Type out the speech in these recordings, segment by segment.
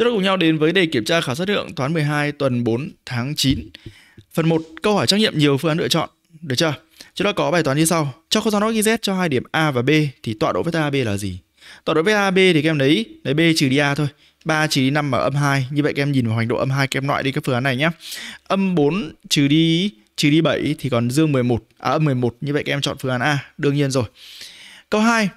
Chúng ta cùng nhau đến với đề kiểm tra khảo sát lượng toán 12 tuần 4 tháng 9. Phần 1, câu hỏi trắc nghiệm nhiều phương án lựa chọn. Được chưa? Chúng ta có bài toán như sau. Cho không gian đó ghi z cho hai điểm A và B thì tọa độ vector AB là gì? Tọa độ vector AB thì các em lấy lấy B trừ đi A thôi. 3 trừ đi 5 ở âm 2. Như vậy các em nhìn vào hoành độ âm 2 các em loại đi các phương án này nhé. Âm 4 trừ đi trừ đi 7 thì còn dương 11. À âm 11. Như vậy các em chọn phương án A. Đương nhiên rồi. Câu 2.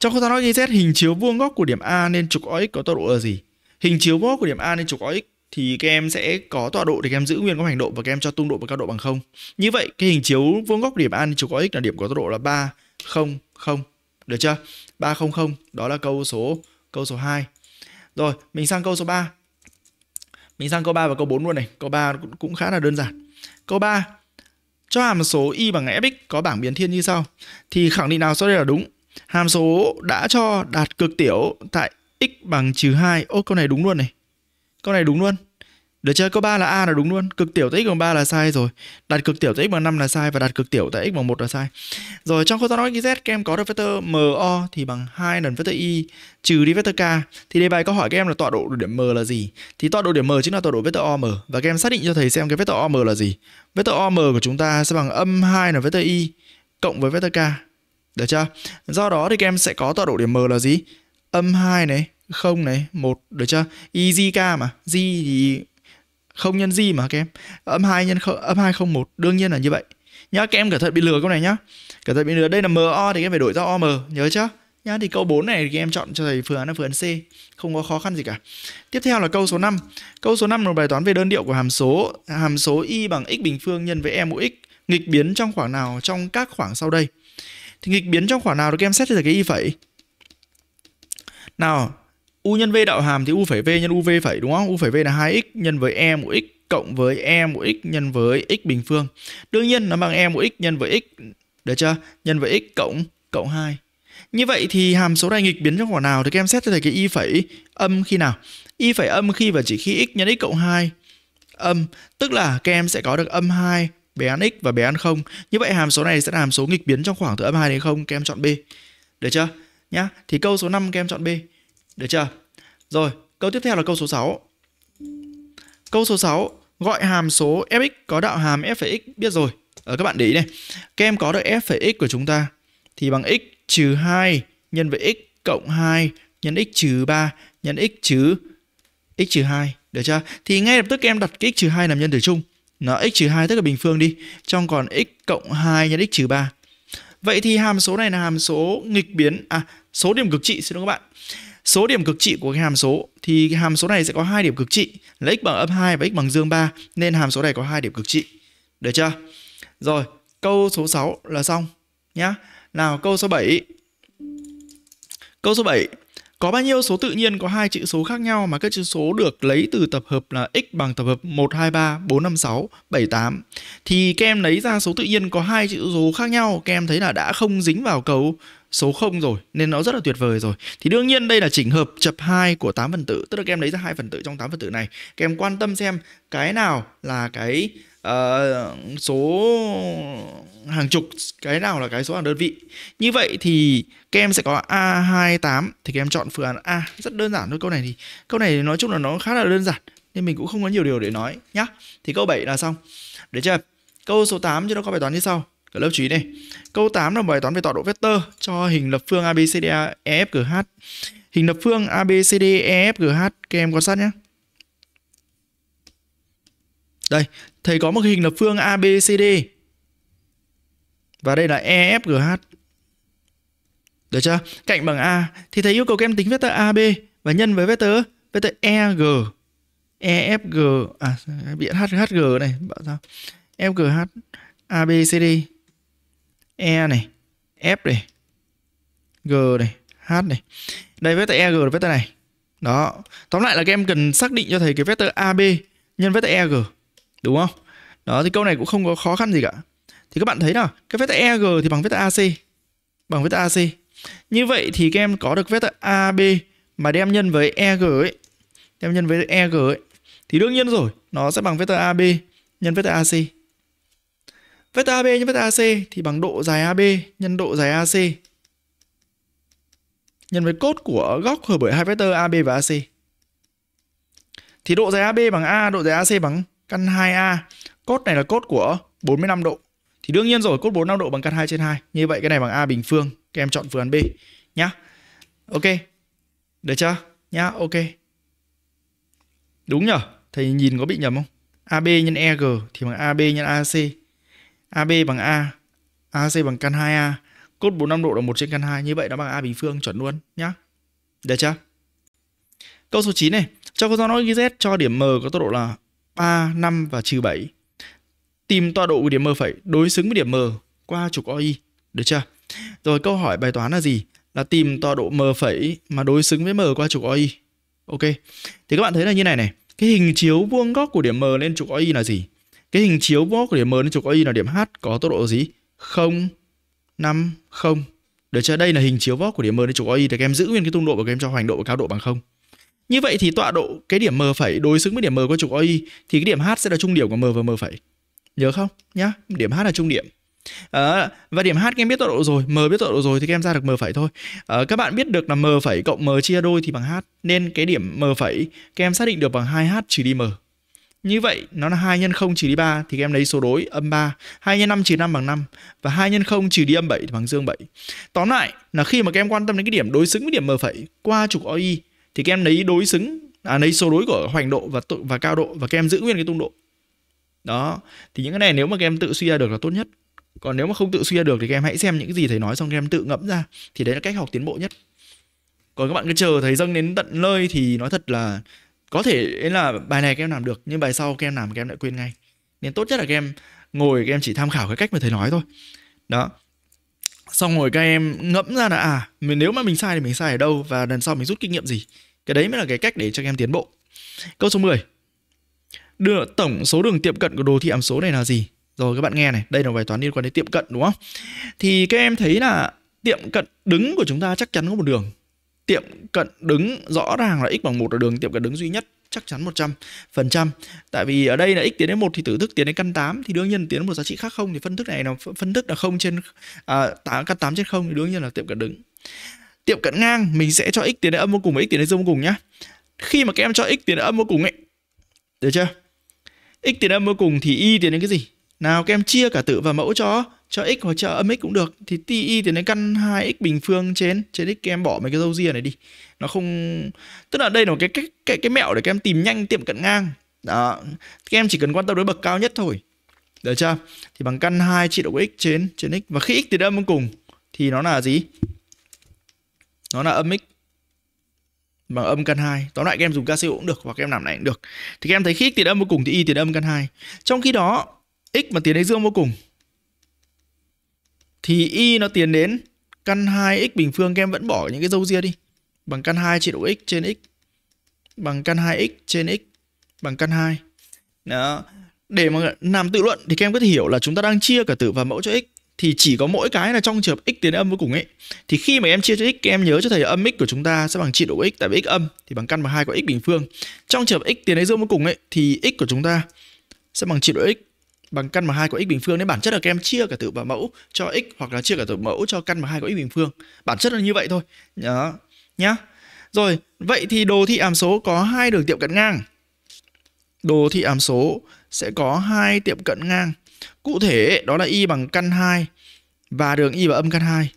Trong không gian đó ghi z hình chiếu vuông góc của điểm A nên trục OX có tọa độ là gì? Hình chiếu mốt của điểm A lên trục OX thì các em sẽ có tọa độ để các em giữ nguyên góc hành độ và các em cho tung độ và cao độ bằng 0. Như vậy cái hình chiếu vuông góc điểm A lên trục OX là điểm có tọa độ là 3 0 0. Được chưa? 3 0 0, đó là câu số câu số 2. Rồi, mình sang câu số 3. Mình sang câu 3 và câu 4 luôn này. Câu 3 cũng khá là đơn giản. Câu 3 cho hàm số y bằng fx có bảng biến thiên như sau thì khẳng định nào sau đây là đúng hàm số đã cho đạt cực tiểu tại x bằng trừ 2. Ô câu này đúng luôn này. Câu này đúng luôn. Được chưa? Câu 3 là A là đúng luôn. Cực tiểu tại x bằng 3 là sai rồi. Đặt cực tiểu tại x bằng 5 là sai và đặt cực tiểu tại x bằng 1 là sai. Rồi trong câu toán nói Z các em có được vector MO thì bằng 2 lần vector Y trừ đi vector K. Thì đề bài có hỏi các em là tọa độ điểm M là gì? Thì tọa độ điểm M chính là tọa độ vector OM và các em xác định cho thầy xem cái vector OM là gì. Vector OM của chúng ta sẽ bằng âm 2 lần vector Y cộng với vector K. Được chưa? Do đó thì các em sẽ có tọa độ điểm M là gì? âm 2 này, không này, một được chưa? Easy k mà, z thì không nhân z mà các em. Âm 2 nhân không, âm 2 không một đương nhiên là như vậy. Nhá các em cẩn thận bị lừa câu này nhá. Cẩn thận bị lừa, đây là MO thì các em phải đổi ra OM, nhớ chưa? Nhá thì câu 4 này thì em chọn cho thầy phương án là phương án C, không có khó khăn gì cả. Tiếp theo là câu số 5. Câu số 5 là bài toán về đơn điệu của hàm số, hàm số y bằng x bình phương nhân với e mũ x nghịch biến trong khoảng nào trong các khoảng sau đây. Thì nghịch biến trong khoảng nào thì các em xét ra cái y phẩy nào, u nhân v đạo hàm thì u phẩy v nhân u v phẩy đúng không? U phẩy v là 2x nhân với e mũ x cộng với e mũ x nhân với x bình phương. Đương nhiên nó bằng e mũ x nhân với x được chưa? Nhân với x cộng cộng 2. Như vậy thì hàm số này nghịch biến trong khoảng nào thì các em xét cho thầy cái y phẩy âm khi nào? Y phẩy âm khi và chỉ khi x nhân x cộng 2 âm, tức là các em sẽ có được âm 2 bé ăn x và bé ăn 0. Như vậy hàm số này sẽ là hàm số nghịch biến trong khoảng từ âm 2 đến 0, các em chọn B. Được chưa? Nhá, thì câu số 5 các em chọn B. Được chưa? Rồi, câu tiếp theo là câu số 6. Câu số 6, gọi hàm số fx có đạo hàm f x biết rồi. Ở ờ, các bạn để ý này, các em có được f x của chúng ta thì bằng x trừ 2 nhân với x cộng 2 nhân x trừ 3 nhân x trừ x trừ 2, được chưa? Thì ngay lập tức các em đặt cái x trừ 2 làm nhân tử chung. Nó x trừ 2 tức là bình phương đi, trong còn x cộng 2 nhân x trừ 3. Vậy thì hàm số này là hàm số nghịch biến à số điểm cực trị xin lỗi các bạn. Số điểm cực trị của cái hàm số thì cái hàm số này sẽ có hai điểm cực trị là x bằng âm 2 và x bằng dương 3 nên hàm số này có hai điểm cực trị. Được chưa? Rồi, câu số 6 là xong nhá. Nào câu số 7. Câu số 7 có bao nhiêu số tự nhiên có hai chữ số khác nhau mà các chữ số được lấy từ tập hợp là x bằng tập hợp 1 2 3 4 5 6 7 8 thì các em lấy ra số tự nhiên có hai chữ số khác nhau, các em thấy là đã không dính vào câu số 0 rồi nên nó rất là tuyệt vời rồi. Thì đương nhiên đây là chỉnh hợp chập 2 của 8 phần tử, tức là các em lấy ra hai phần tử trong 8 phần tử này. Các em quan tâm xem cái nào là cái uh, số hàng chục, cái nào là cái số hàng đơn vị. Như vậy thì các em sẽ có A28 thì các em chọn phương án A, rất đơn giản thôi câu này thì câu này nói chung là nó khá là đơn giản nên mình cũng không có nhiều điều để nói nhá. Thì câu 7 là xong. để chưa? Câu số 8 cho nó có bài toán như sau. Cả lớp chú ý đây Câu 8 là bài toán về tọa độ vector cho hình lập phương ABCD EFGH. Hình lập phương ABCD EFGH các em quan sát nhé. Đây, thầy có một hình lập phương ABCD. Và đây là EFGH. Được chưa? Cạnh bằng A thì thầy yêu cầu các em tính vector AB và nhân với vector vector EG. EFG à bị HHG này, bảo sao? E FGH ABCD E này, F này, G này, H này. Đây vector EG là vector này. Đó, tóm lại là các em cần xác định cho thầy cái vector AB nhân vector EG, đúng không? Đó thì câu này cũng không có khó khăn gì cả. Thì các bạn thấy nào, cái vector EG thì bằng vector AC. Bằng vector AC. Như vậy thì các em có được vector AB mà đem nhân với EG ấy, đem nhân với EG ấy thì đương nhiên rồi, nó sẽ bằng vector AB nhân vector AC. Vector AB nhân vector AC thì bằng độ dài AB nhân độ dài AC nhân với cốt của góc hở bởi hai vector AB và AC. Thì độ dài AB bằng A, độ dài AC bằng căn 2A. Cốt này là cốt của 45 độ. Thì đương nhiên rồi, cốt 45 độ bằng căn 2 trên 2. Như vậy cái này bằng A bình phương. Các em chọn phương án B nhá. Ok. Được chưa? Nhá, ok. Đúng nhở? Thầy nhìn có bị nhầm không? AB nhân EG thì bằng AB nhân AC AB bằng A, AC bằng căn 2A, cốt 45 độ là 1 trên căn 2, như vậy nó bằng A bình phương chuẩn luôn nhá. Được chưa? Câu số 9 này, cho cô giáo nói ghi Z cho điểm M có tọa độ là 3, 5 và trừ 7. Tìm tọa độ của điểm M phẩy đối xứng với điểm M qua trục OI, được chưa? Rồi câu hỏi bài toán là gì? Là tìm tọa độ M phẩy mà đối xứng với M qua trục OI. Ok. Thì các bạn thấy là như này này, cái hình chiếu vuông góc của điểm M lên trục OI là gì? Cái hình chiếu box của điểm M lên trục Y là điểm H có tốc độ gì? 0, 5, 0. Được chưa? Đây là hình chiếu box của điểm M lên trục Y để các em giữ nguyên cái tung độ và các em cho hoành độ và cao độ bằng 0. Như vậy thì tọa độ cái điểm M phẩy đối xứng với điểm M của trục OI thì cái điểm H sẽ là trung điểm của M và M phẩy. Nhớ không? Nhá, điểm H là trung điểm. À, và điểm H các em biết tọa độ rồi, M biết tọa độ rồi thì các em ra được M phẩy thôi. À, các bạn biết được là M phẩy cộng M chia đôi thì bằng H nên cái điểm M phẩy các em xác định được bằng 2H trừ đi M. Như vậy nó là 2 nhân 0 trừ đi 3 thì các em lấy số đối âm 3, 2 nhân 5 trừ 5 bằng 5 và 2 nhân 0 trừ đi âm 7 bằng dương 7. Tóm lại là khi mà các em quan tâm đến cái điểm đối xứng với điểm m phẩy qua trục OI thì các em lấy đối xứng à lấy số đối của hoành độ và và cao độ và các em giữ nguyên cái tung độ. Đó, thì những cái này nếu mà các em tự suy ra được là tốt nhất. Còn nếu mà không tự suy ra được thì các em hãy xem những gì thầy nói xong các em tự ngẫm ra thì đấy là cách học tiến bộ nhất. Còn các bạn cứ chờ thầy dâng đến tận nơi thì nói thật là có thể ấy là bài này các em làm được nhưng bài sau các em làm các em lại quên ngay nên tốt nhất là các em ngồi các em chỉ tham khảo cái cách mà thầy nói thôi đó xong rồi các em ngẫm ra là à mình nếu mà mình sai thì mình sai ở đâu và lần sau mình rút kinh nghiệm gì cái đấy mới là cái cách để cho các em tiến bộ câu số 10 đưa tổng số đường tiệm cận của đồ thị hàm số này là gì rồi các bạn nghe này đây là bài toán liên quan đến tiệm cận đúng không thì các em thấy là tiệm cận đứng của chúng ta chắc chắn có một đường tiệm cận đứng rõ ràng là x bằng một là đường tiệm cận đứng duy nhất chắc chắn 100%. Tại vì ở đây là x tiến đến 1 thì tử thức tiến đến căn 8 thì đương nhiên tiến đến một giá trị khác không thì phân thức này là phân thức là không trên à, căn 8 trên không thì đương nhiên là tiệm cận đứng. Tiệm cận ngang mình sẽ cho x tiến đến âm vô cùng và x tiến đến dương vô cùng nhá. Khi mà các em cho x tiến đến âm vô cùng ấy. Được chưa? x tiến đến âm vô cùng thì y tiến đến cái gì? Nào các em chia cả tử và mẫu cho cho x hoặc cho âm x cũng được thì ti thì nó căn 2x bình phương trên trên x các em bỏ mấy cái dâu ria này đi nó không tức là đây là cái cái cái, cái mẹo để các em tìm nhanh tiệm cận ngang đó các em chỉ cần quan tâm đến bậc cao nhất thôi được chưa thì bằng căn 2 trị độ của x trên trên x và khi x tuyệt âm vô cùng thì nó là gì nó là âm x bằng âm căn 2. Tóm lại các em dùng KCO cũng được hoặc các em làm này cũng được. Thì các em thấy khi x tiền âm vô cùng thì y tiền âm căn 2. Trong khi đó x mà tiền đến dương vô cùng thì y nó tiến đến căn 2x bình phương các em vẫn bỏ những cái dấu ria đi bằng căn 2 trên độ x trên x bằng căn 2x trên x bằng căn 2 đó để mà làm tự luận thì các em có thể hiểu là chúng ta đang chia cả tử và mẫu cho x thì chỉ có mỗi cái là trong trường hợp x tiến âm vô cùng ấy thì khi mà em chia cho x các em nhớ cho thầy âm x của chúng ta sẽ bằng trị độ x tại vì x âm thì bằng căn bằng hai của x bình phương trong trường hợp x tiến đến dương vô cùng ấy thì x của chúng ta sẽ bằng trị độ x bằng căn mà 2 của x bình phương nên bản chất là các em chia cả tử và mẫu cho x hoặc là chia cả tử mẫu cho căn mà 2 của x bình phương. Bản chất là như vậy thôi. Đó. Nhá. Rồi, vậy thì đồ thị hàm số có hai đường tiệm cận ngang. Đồ thị hàm số sẽ có hai tiệm cận ngang. Cụ thể đó là y bằng căn 2 và đường y và âm căn 2.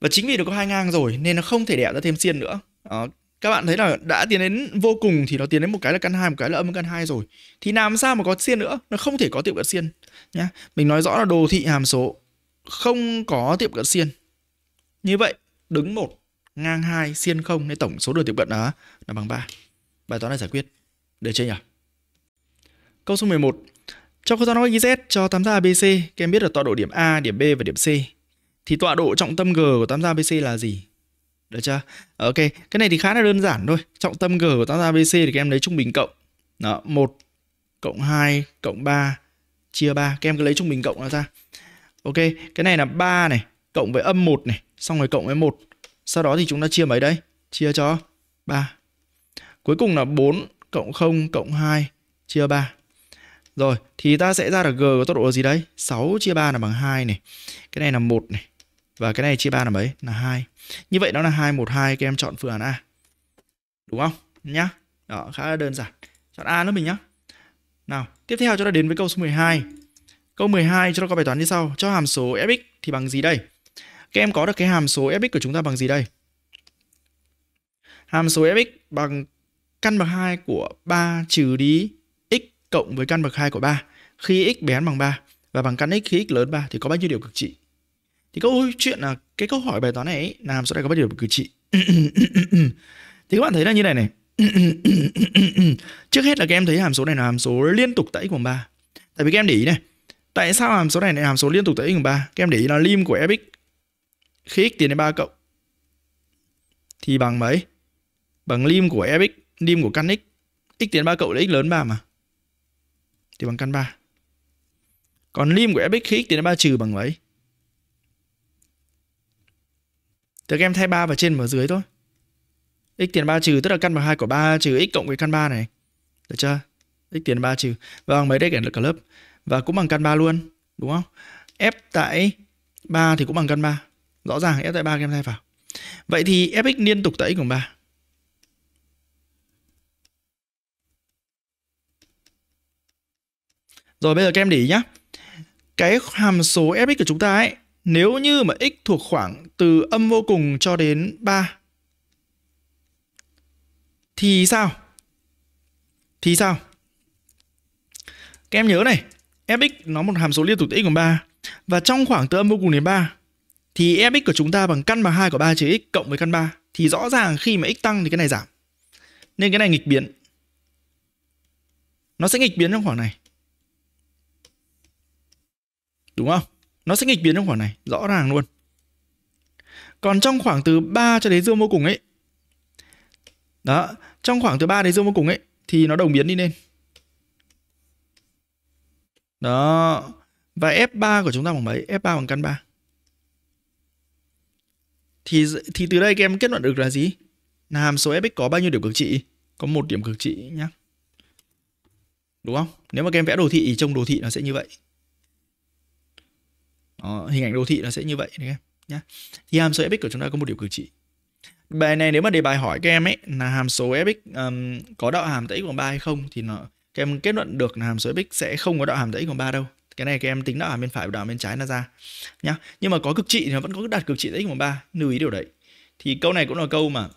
Và chính vì được có hai ngang rồi nên nó không thể đẻ ra thêm xiên nữa. Đó các bạn thấy là đã tiến đến vô cùng thì nó tiến đến một cái là căn hai một cái là âm căn hai rồi thì làm sao mà có xiên nữa nó không thể có tiệm cận xiên nhá mình nói rõ là đồ thị hàm số không có tiệm cận xiên như vậy đứng một ngang hai xiên không nên tổng số đường tiệm cận đó là bằng 3 bài toán này giải quyết để chơi nhỉ câu số 11 trong câu toán nói z cho tam giác ABC các em biết là tọa độ điểm A điểm B và điểm C thì tọa độ trọng tâm G của tam giác ABC là gì được chưa? Ờ, ok, cái này thì khá là đơn giản thôi. Trọng tâm G của tam giác ABC thì các em lấy trung bình cộng. Đó, 1 cộng 2 cộng 3 chia 3. Các em cứ lấy trung bình cộng nó ra. Ok, cái này là 3 này, cộng với âm 1 này, xong rồi cộng với 1. Sau đó thì chúng ta chia mấy đấy? Chia cho 3. Cuối cùng là 4 cộng 0 cộng 2 chia 3. Rồi, thì ta sẽ ra được G có tốc độ là gì đấy? 6 chia 3 là bằng 2 này. Cái này là 1 này. Và cái này chia 3 là mấy? Là 2. Như vậy đó là 2, 1, 2. Các em chọn phương án A. Đúng không? Nhá. Đó, khá là đơn giản. Chọn A nữa mình nhá. Nào, tiếp theo chúng ta đến với câu số 12. Câu 12 chúng ta có bài toán như sau. Cho hàm số fx thì bằng gì đây? Các em có được cái hàm số fx của chúng ta bằng gì đây? Hàm số fx bằng căn bậc 2 của 3 trừ đi x cộng với căn bậc 2 của 3 khi x bé bằng 3 và bằng căn x khi x lớn 3 thì có bao nhiêu điều cực trị? thì câu chuyện là cái câu hỏi bài toán này ấy, là hàm số này có bao nhiêu điểm cử chỉ thì các bạn thấy là như này này trước hết là các em thấy hàm số này là hàm số liên tục tại x bằng ba tại vì các em để ý này tại sao hàm số này là hàm số liên tục tại x bằng ba các em để ý là lim của fx khi x tiến đến ba cộng thì bằng mấy bằng lim của fx lim của căn x x tiến 3 cộng là x lớn 3 mà thì bằng căn 3 còn lim của fx khi x tiến đến 3 trừ bằng mấy Tớ em thay 3 vào trên mở dưới thôi. X tiền 3 trừ tức là căn bậc 2 của 3 trừ x cộng với căn 3 này. Được chưa? X tiền 3 trừ. Vâng, mấy đây kể được cả lớp. Và cũng bằng căn 3 luôn, đúng không? F tại 3 thì cũng bằng căn 3. Rõ ràng F tại 3 em thay vào. Vậy thì Fx liên tục tại x bằng 3. Rồi bây giờ các em để ý nhá. Cái hàm số fx của chúng ta ấy nếu như mà x thuộc khoảng từ âm vô cùng cho đến 3 thì sao? Thì sao? Các em nhớ này, fx nó một hàm số liên tục từ x bằng 3 và trong khoảng từ âm vô cùng đến 3 thì fx của chúng ta bằng căn bằng 2 của 3 trừ x cộng với căn 3 thì rõ ràng khi mà x tăng thì cái này giảm. Nên cái này nghịch biến. Nó sẽ nghịch biến trong khoảng này. Đúng không? nó sẽ nghịch biến trong khoảng này rõ ràng luôn còn trong khoảng từ 3 cho đến dương vô cùng ấy đó trong khoảng từ 3 đến dương vô cùng ấy thì nó đồng biến đi lên đó và F3 của chúng ta bằng mấy F3 bằng căn 3 thì thì từ đây các em kết luận được là gì là hàm số fx có bao nhiêu điểm cực trị có một điểm cực trị nhá đúng không nếu mà các em vẽ đồ thị thì trong đồ thị nó sẽ như vậy đó, hình ảnh đô thị nó sẽ như vậy đấy nhá. Thì hàm số epic của chúng ta có một điều cử trị. Bài này nếu mà đề bài hỏi các em ấy là hàm số epic um, có đạo hàm tại x bằng 3 hay không thì nó các em kết luận được là hàm số epic sẽ không có đạo hàm tại x bằng 3 đâu. Cái này các em tính đạo hàm bên phải và đạo hàm bên trái nó ra nhá. Nhưng mà có cực trị thì nó vẫn có đạt cực trị tại x bằng 3, lưu ý điều đấy. Thì câu này cũng là câu mà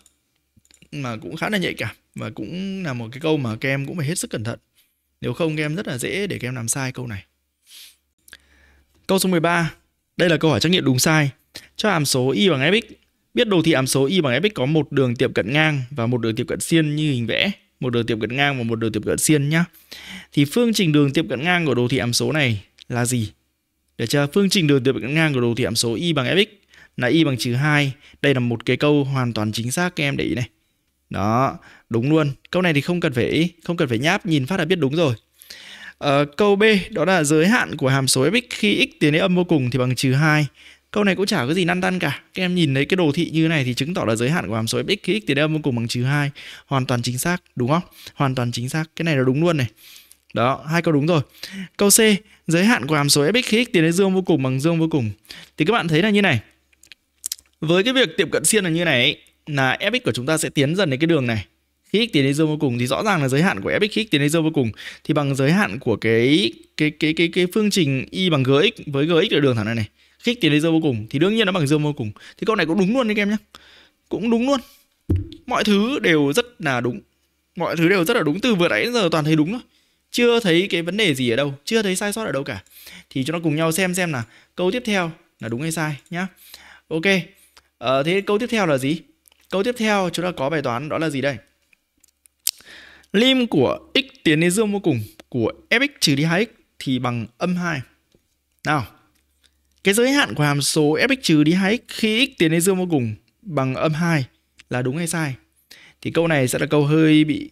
mà cũng khá là nhạy cảm và cũng là một cái câu mà các em cũng phải hết sức cẩn thận. Nếu không các em rất là dễ để các em làm sai câu này. Câu số 13 đây là câu hỏi trắc nghiệm đúng sai. Cho hàm số y bằng fx, biết đồ thị hàm số y bằng fx có một đường tiệm cận ngang và một đường tiệm cận xiên như hình vẽ, một đường tiệm cận ngang và một đường tiệm cận xiên nhá. Thì phương trình đường tiệm cận ngang của đồ thị hàm số này là gì? Để cho phương trình đường tiệm cận ngang của đồ thị hàm số y bằng fx là y bằng trừ 2. Đây là một cái câu hoàn toàn chính xác các em để ý này. Đó, đúng luôn. Câu này thì không cần phải không cần phải nháp, nhìn phát là biết đúng rồi. Ờ, câu B đó là giới hạn của hàm số fx khi x tiến đến âm vô cùng thì bằng trừ 2. Câu này cũng chả có gì lăn tăn cả. Các em nhìn thấy cái đồ thị như này thì chứng tỏ là giới hạn của hàm số fx khi x tiến đến âm vô cùng bằng trừ 2. Hoàn toàn chính xác, đúng không? Hoàn toàn chính xác. Cái này là đúng luôn này. Đó, hai câu đúng rồi. Câu C, giới hạn của hàm số fx khi x tiến đến dương vô cùng bằng dương vô cùng. Thì các bạn thấy là như này. Với cái việc tiệm cận xiên là như này ấy, là fx của chúng ta sẽ tiến dần đến cái đường này khi x tiến đến dương vô cùng thì rõ ràng là giới hạn của f x tiến đến dương vô cùng thì bằng giới hạn của cái cái cái cái cái phương trình y bằng gx với gx là đường thẳng này này khi x tiến đến dương vô cùng thì đương nhiên nó bằng dương vô cùng thì câu này cũng đúng luôn đấy em nhé cũng đúng luôn mọi thứ đều rất là đúng mọi thứ đều rất là đúng từ vừa nãy đến giờ toàn thấy đúng thôi chưa thấy cái vấn đề gì ở đâu chưa thấy sai sót ở đâu cả thì chúng ta cùng nhau xem xem là câu tiếp theo là đúng hay sai nhá ok ờ, thế câu tiếp theo là gì câu tiếp theo chúng ta có bài toán đó là gì đây Lim của x tiến đến dương vô cùng của fx trừ đi 2x thì bằng âm 2. Nào, cái giới hạn của hàm số fx trừ đi 2x khi x tiến đến dương vô cùng bằng âm 2 là đúng hay sai? Thì câu này sẽ là câu hơi bị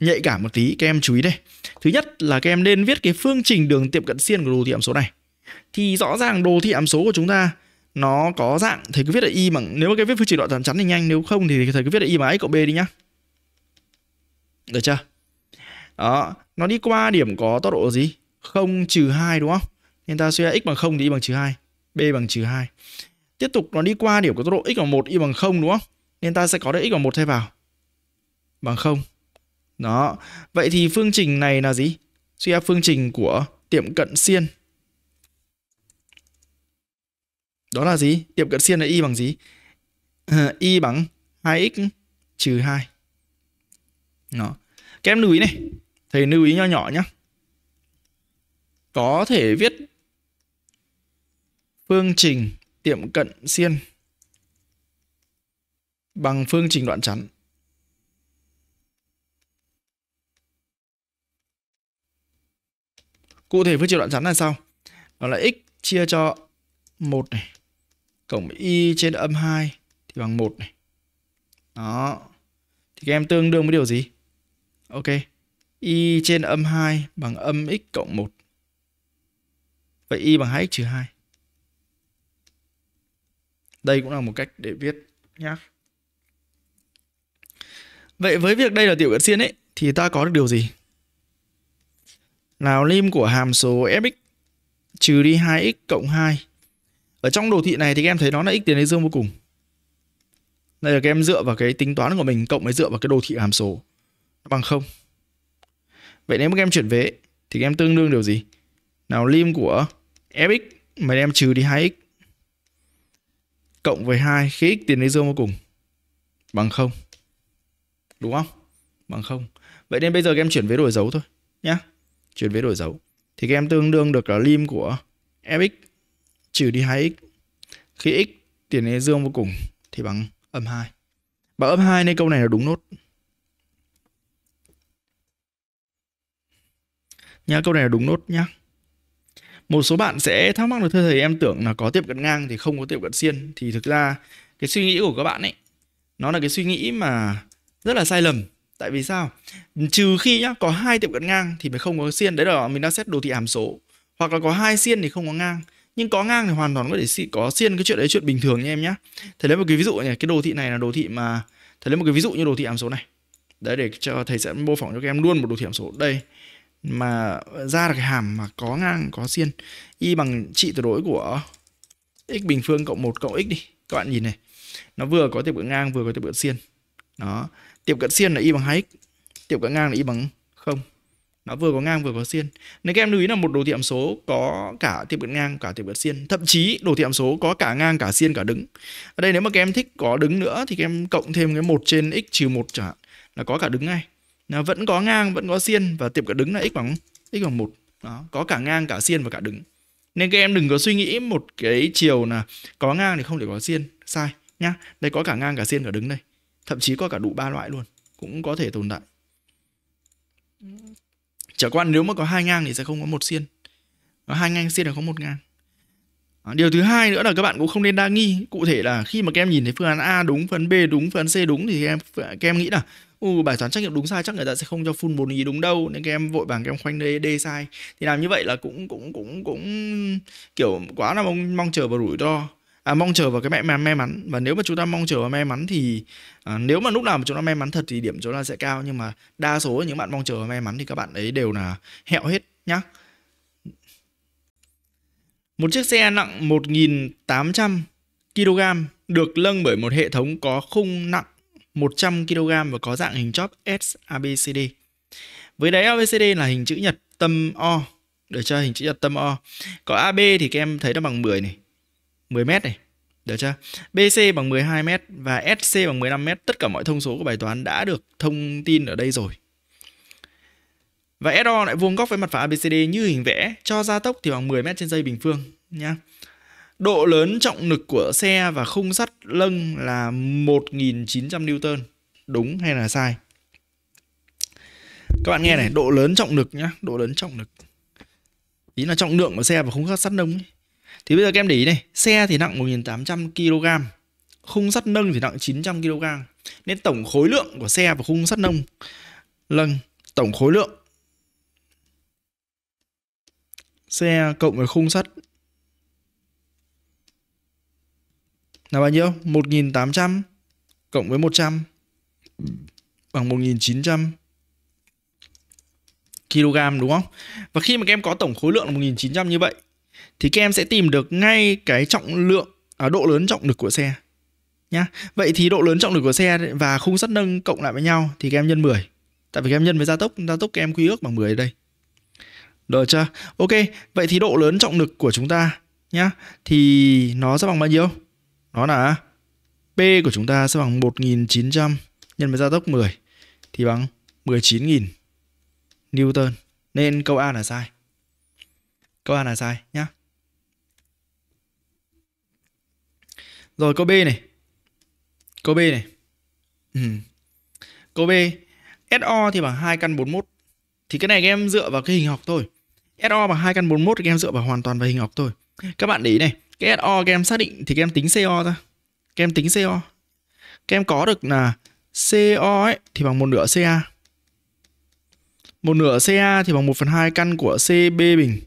nhạy cảm một tí, các em chú ý đây. Thứ nhất là các em nên viết cái phương trình đường tiệm cận xiên của đồ thị hàm số này. Thì rõ ràng đồ thị hàm số của chúng ta nó có dạng thầy cứ viết là y bằng nếu mà cái viết phương trình đoạn thẳng chắn thì nhanh, nếu không thì thầy cứ viết là y bằng x cộng b đi nhá. Được chưa? Đó, nó đi qua điểm có tọa độ gì? 0 trừ 2 đúng không? Nên ta suy ra x bằng 0 thì y bằng trừ 2, b bằng trừ 2. Tiếp tục nó đi qua điểm có tọa độ x bằng 1, y bằng 0 đúng không? Nên ta sẽ có được x bằng 1 thay vào. Bằng 0. Đó. Vậy thì phương trình này là gì? Suy ra phương trình của tiệm cận xiên. Đó là gì? Tiệm cận xiên là y bằng gì? y bằng 2x trừ 2. Đó. Các em lưu ý này, thầy lưu ý nho nhỏ nhá, Có thể viết phương trình tiệm cận xiên bằng phương trình đoạn chắn. Cụ thể phương trình đoạn chắn là sao? Đó là x chia cho 1 này cộng y trên âm 2 thì bằng 1 này. Đó. Thì các em tương đương với điều gì? Ok, y trên âm 2 bằng âm x cộng 1. Vậy y bằng 2x trừ 2. Đây cũng là một cách để viết nhá. Vậy với việc đây là tiểu cận xiên ấy, thì ta có được điều gì? Nào lim của hàm số fx trừ đi 2x cộng 2. Ở trong đồ thị này thì các em thấy nó là x tiến đến dương vô cùng. Đây là các em dựa vào cái tính toán của mình cộng với dựa vào cái đồ thị hàm số nó bằng không vậy nếu các em chuyển về thì các em tương đương điều gì nào lim của fx mà em trừ đi 2x cộng với 2 khi x tiền đến dương vô cùng bằng không đúng không bằng không vậy nên bây giờ các em chuyển vế đổi dấu thôi nhá chuyển vế đổi dấu thì các em tương đương được là lim của fx trừ đi 2x khi x tiền đến dương vô cùng thì bằng âm 2 bằng âm 2 nên câu này là đúng nốt Nhá, câu này là đúng nốt nhá. Một số bạn sẽ thắc mắc là thưa thầy em tưởng là có tiệm cận ngang thì không có tiệm cận xiên thì thực ra cái suy nghĩ của các bạn ấy nó là cái suy nghĩ mà rất là sai lầm. Tại vì sao? Trừ khi nhá có hai tiệm cận ngang thì mới không có xiên, đấy là mình đã xét đồ thị hàm số. Hoặc là có hai xiên thì không có ngang. Nhưng có ngang thì hoàn toàn có thể có xiên cái chuyện đấy chuyện bình thường nha em nhá. Thầy lấy một cái ví dụ này, cái đồ thị này là đồ thị mà thầy lấy một cái ví dụ như đồ thị hàm số này. Đấy để cho thầy sẽ mô phỏng cho các em luôn một đồ thị hàm số. Đây, mà ra được cái hàm mà có ngang có xiên y bằng trị tuyệt đối của x bình phương cộng 1 cộng x đi các bạn nhìn này nó vừa có tiệm cận ngang vừa có tiệm cận xiên đó tiệm cận xiên là y bằng 2x tiệm cận ngang là y bằng 0 nó vừa có ngang vừa có xiên nên các em lưu ý là một đồ thị hàm số có cả tiệm cận ngang cả tiệm cận xiên thậm chí đồ thị hàm số có cả ngang cả xiên cả đứng ở đây nếu mà các em thích có đứng nữa thì các em cộng thêm cái một trên x trừ một chẳng hạn là có cả đứng ngay nó vẫn có ngang vẫn có xiên và tiệm cả đứng là x bằng x bằng một đó có cả ngang cả xiên và cả đứng nên các em đừng có suy nghĩ một cái chiều là có ngang thì không thể có xiên sai nhá đây có cả ngang cả xiên cả đứng đây thậm chí có cả đủ ba loại luôn cũng có thể tồn tại trở quan nếu mà có hai ngang thì sẽ không có một xiên có hai ngang xiên là có một ngang Điều thứ hai nữa là các bạn cũng không nên đa nghi. Cụ thể là khi mà các em nhìn thấy phương án A đúng, phương án B đúng, phương án C đúng thì các em, các em nghĩ là ừ, bài toán trách nhiệm đúng sai chắc người ta sẽ không cho full 4 ý đúng đâu nên các em vội vàng các em khoanh D, sai thì làm như vậy là cũng cũng cũng cũng kiểu quá là mong mong chờ vào rủi ro à, mong chờ vào cái mẹ mà may mắn và nếu mà chúng ta mong chờ vào may mắn thì à, nếu mà lúc nào mà chúng ta may mắn thật thì điểm chúng ta sẽ cao nhưng mà đa số những bạn mong chờ vào may mắn thì các bạn ấy đều là hẹo hết nhá một chiếc xe nặng 1.800 kg được nâng bởi một hệ thống có khung nặng 100 kg và có dạng hình chóp SABCD. Với đáy ABCD là hình chữ nhật tâm O, được chưa? Hình chữ nhật tâm O. Có AB thì các em thấy nó bằng 10 này, 10 m này, được chưa? BC bằng 12 m và SC bằng 15 m. Tất cả mọi thông số của bài toán đã được thông tin ở đây rồi. Và SO lại vuông góc với mặt phẳng ABCD như hình vẽ, cho gia tốc thì bằng 10 m trên giây bình phương nhá. Độ lớn trọng lực của xe và khung sắt lưng là 1.900 Newton. Đúng hay là sai? Các bạn nghe này, độ lớn trọng lực nhá, độ lớn trọng lực. Ý là trọng lượng của xe và khung sắt nâng ấy. Thì bây giờ các em để ý này, xe thì nặng 1.800 kg, khung sắt nâng thì nặng 900 kg. Nên tổng khối lượng của xe và khung sắt nâng lưng tổng khối lượng xe cộng với khung sắt là bao nhiêu? 1800 cộng với 100 ừ. bằng 1900 kg đúng không? Và khi mà các em có tổng khối lượng là 1900 như vậy thì các em sẽ tìm được ngay cái trọng lượng ở à, độ lớn trọng lực của xe nhá. Vậy thì độ lớn trọng lực của xe và khung sắt nâng cộng lại với nhau thì các em nhân 10. Tại vì các em nhân với gia tốc, gia tốc các em quy ước bằng 10 ở đây. Được chưa? Ok, vậy thì độ lớn trọng lực của chúng ta nhá thì nó sẽ bằng bao nhiêu? nó là P của chúng ta sẽ bằng 1900 nhân với gia tốc 10 thì bằng 19.000 Newton. Nên câu A là sai. Câu A là sai nhá. Rồi câu B này. Câu B này. Ừ. Câu B SO thì bằng 2 căn 41. Thì cái này các em dựa vào cái hình học thôi. SO bằng 2 căn 41 thì các em dựa vào hoàn toàn vào hình học thôi. Các bạn để ý này, cái SO các em xác định thì các em tính CO ra các em tính CO các em có được là CO ấy thì bằng một nửa CA một nửa CA thì bằng 1 phần 2 căn của CB bình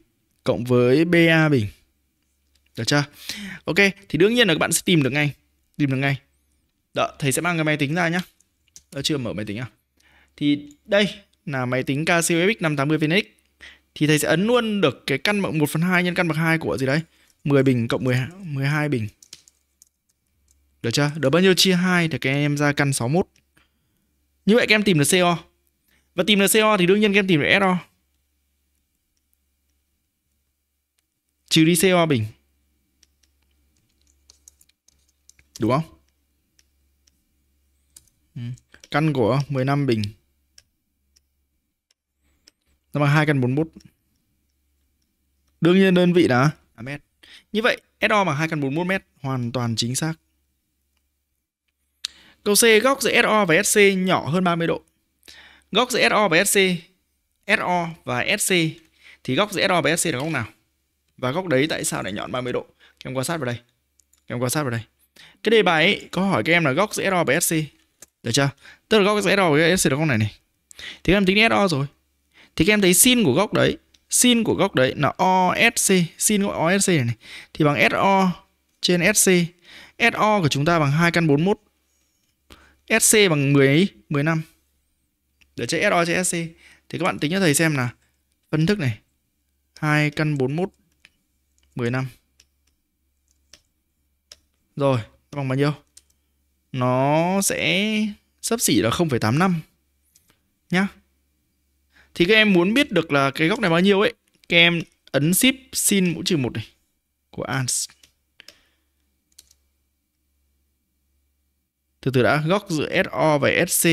cộng với BA bình. Được chưa? Ok, thì đương nhiên là các bạn sẽ tìm được ngay. Tìm được ngay. Đó, thầy sẽ mang cái máy tính ra nhá. Đó, ờ, chưa mở máy tính à? Thì đây là máy tính Casio FX 580 Phoenix. Thì thầy sẽ ấn luôn được cái căn bậc 1 phần 2 nhân căn bậc 2 của gì đấy? 10 bình cộng 12, 12 bình. Được chưa? Được bao nhiêu chia 2 thì các em ra căn 61. Như vậy các em tìm được CO. Và tìm được CO thì đương nhiên các em tìm được SO. Trừ đi CO bình. Đúng không? Ừ. Căn của 15 bình. Nó bằng 2 căn 41. Đương nhiên đơn vị là mét. E như vậy, SO bằng 2 căn 41m hoàn toàn chính xác. Câu C, góc giữa SO và SC nhỏ hơn 30 độ. Góc giữa SO và SC, SO và SC thì góc giữa SO và SC là góc nào? Và góc đấy tại sao lại nhọn 30 độ? Các em quan sát vào đây. Các em quan sát vào đây. Cái đề bài ấy có hỏi các em là góc giữa SO và SC. Được chưa? Tức là góc giữa SO và SC là góc này này. Thì các em tính SO rồi. Thì các em thấy sin của góc đấy sin của góc đấy là OSC, sin của OSC này, này thì bằng SO trên SC. SO của chúng ta bằng 2 căn 41. SC bằng 10 15. Để chạy SO cho SC thì các bạn tính cho thầy xem là phân thức này 2 căn 41 15. Rồi, bằng bao nhiêu? Nó sẽ sấp xỉ là 0,85 nhá thì các em muốn biết được là cái góc này bao nhiêu ấy các em ấn ship sin mũ trừ một này của ans từ từ đã góc giữa SO và SC